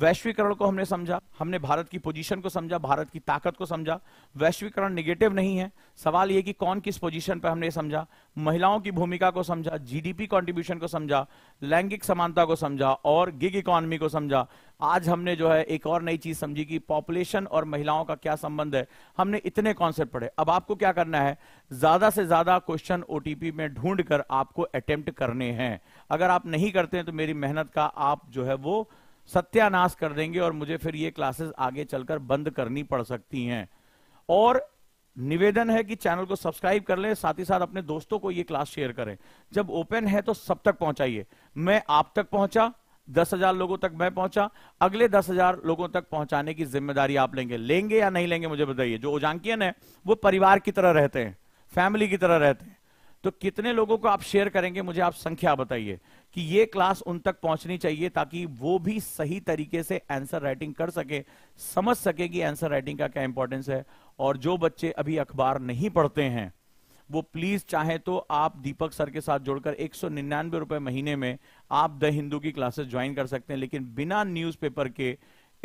वैश्वीकरण को हमने समझा हमने भारत की पोजीशन को समझा भारत की ताकत को समझा वैश्वीकरण निगेटिव नहीं है सवाल यह कि कौन किस पोजीशन पर हमने समझा महिलाओं की भूमिका को समझा जीडीपी कंट्रीब्यूशन को समझा लैंगिक समानता को समझा और गिग इकोनॉमी को समझा आज हमने जो है एक और नई चीज समझी कि पॉपुलेशन और महिलाओं का क्या संबंध है हमने इतने कॉन्सेप्ट पढ़े अब आपको क्या करना है ज्यादा से ज्यादा क्वेश्चन ओटीपी में ढूंढ कर आपको अटेम्प्ट करने हैं अगर आप नहीं करते हैं तो मेरी मेहनत का आप जो है वो सत्यानाश कर देंगे और मुझे फिर ये क्लासेस आगे चलकर बंद करनी पड़ सकती हैं और निवेदन है कि चैनल को सब्सक्राइब कर लें साथ ही साथ अपने दोस्तों को ये क्लास शेयर करें जब ओपन है तो सब तक पहुंचाइए मैं आप तक पहुंचा दस हजार लोगों तक मैं पहुंचा अगले दस हजार लोगों तक पहुंचाने की जिम्मेदारी आप लेंगे लेंगे या नहीं लेंगे मुझे बताइए जो ओजांकियन है वो परिवार की तरह रहते हैं फैमिली की तरह रहते हैं तो कितने लोगों को आप शेयर करेंगे मुझे आप संख्या बताइए कि ये क्लास उन तक पहुंचनी चाहिए ताकि वो भी सही तरीके से आंसर राइटिंग कर सके समझ सके कि आंसर राइटिंग का क्या इंपॉर्टेंस है और जो बच्चे अभी अखबार नहीं पढ़ते हैं वो प्लीज चाहे तो आप दीपक सर के साथ जोड़कर एक सौ निन्यानवे रुपए महीने में आप द हिंदू की क्लासेस ज्वाइन कर सकते हैं लेकिन बिना न्यूज़पेपर के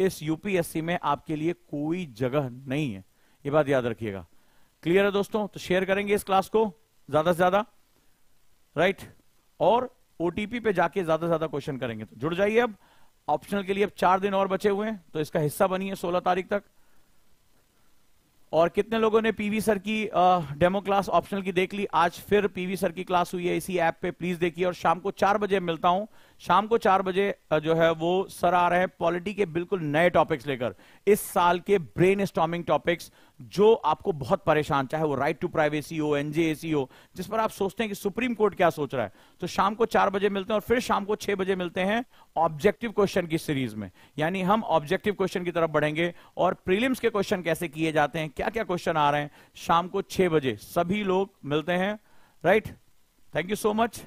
इस यूपीएससी में आपके लिए कोई जगह नहीं है ये बात याद रखिएगा क्लियर है दोस्तों तो शेयर करेंगे इस क्लास को ज्यादा से ज्यादा राइट और ओटीपी पे जाके ज्यादा से ज्यादा क्वेश्चन करेंगे तो जुड़ जाइए अब ऑप्शनल के लिए अब चार दिन और बचे हुए हैं तो इसका हिस्सा बनिए सोलह तारीख तक और कितने लोगों ने पीवी सर की डेमो क्लास ऑप्शनल की देख ली आज फिर पीवी सर की क्लास हुई है इसी ऐप पे प्लीज देखिए और शाम को चार बजे मिलता हूं शाम को चार बजे जो है वो सर आ रहे हैं पॉलिटी के बिल्कुल नए टॉपिक्स लेकर इस साल के ब्रेन स्टॉमिंग टॉपिक्स जो आपको बहुत परेशान चाहे वो राइट टू प्राइवेसी हो एनजेएसी हो जिस पर आप सोचते हैं कि सुप्रीम कोर्ट क्या सोच रहा है तो शाम को चार बजे मिलते हैं और फिर शाम को छह बजे मिलते हैं ऑब्जेक्टिव क्वेश्चन की सीरीज में यानी हम ऑब्जेक्टिव क्वेश्चन की तरफ बढ़ेंगे और प्रीलिम्स के क्वेश्चन कैसे किए जाते हैं क्या क्या क्वेश्चन आ रहे हैं शाम को छह बजे सभी लोग मिलते हैं right thank you so much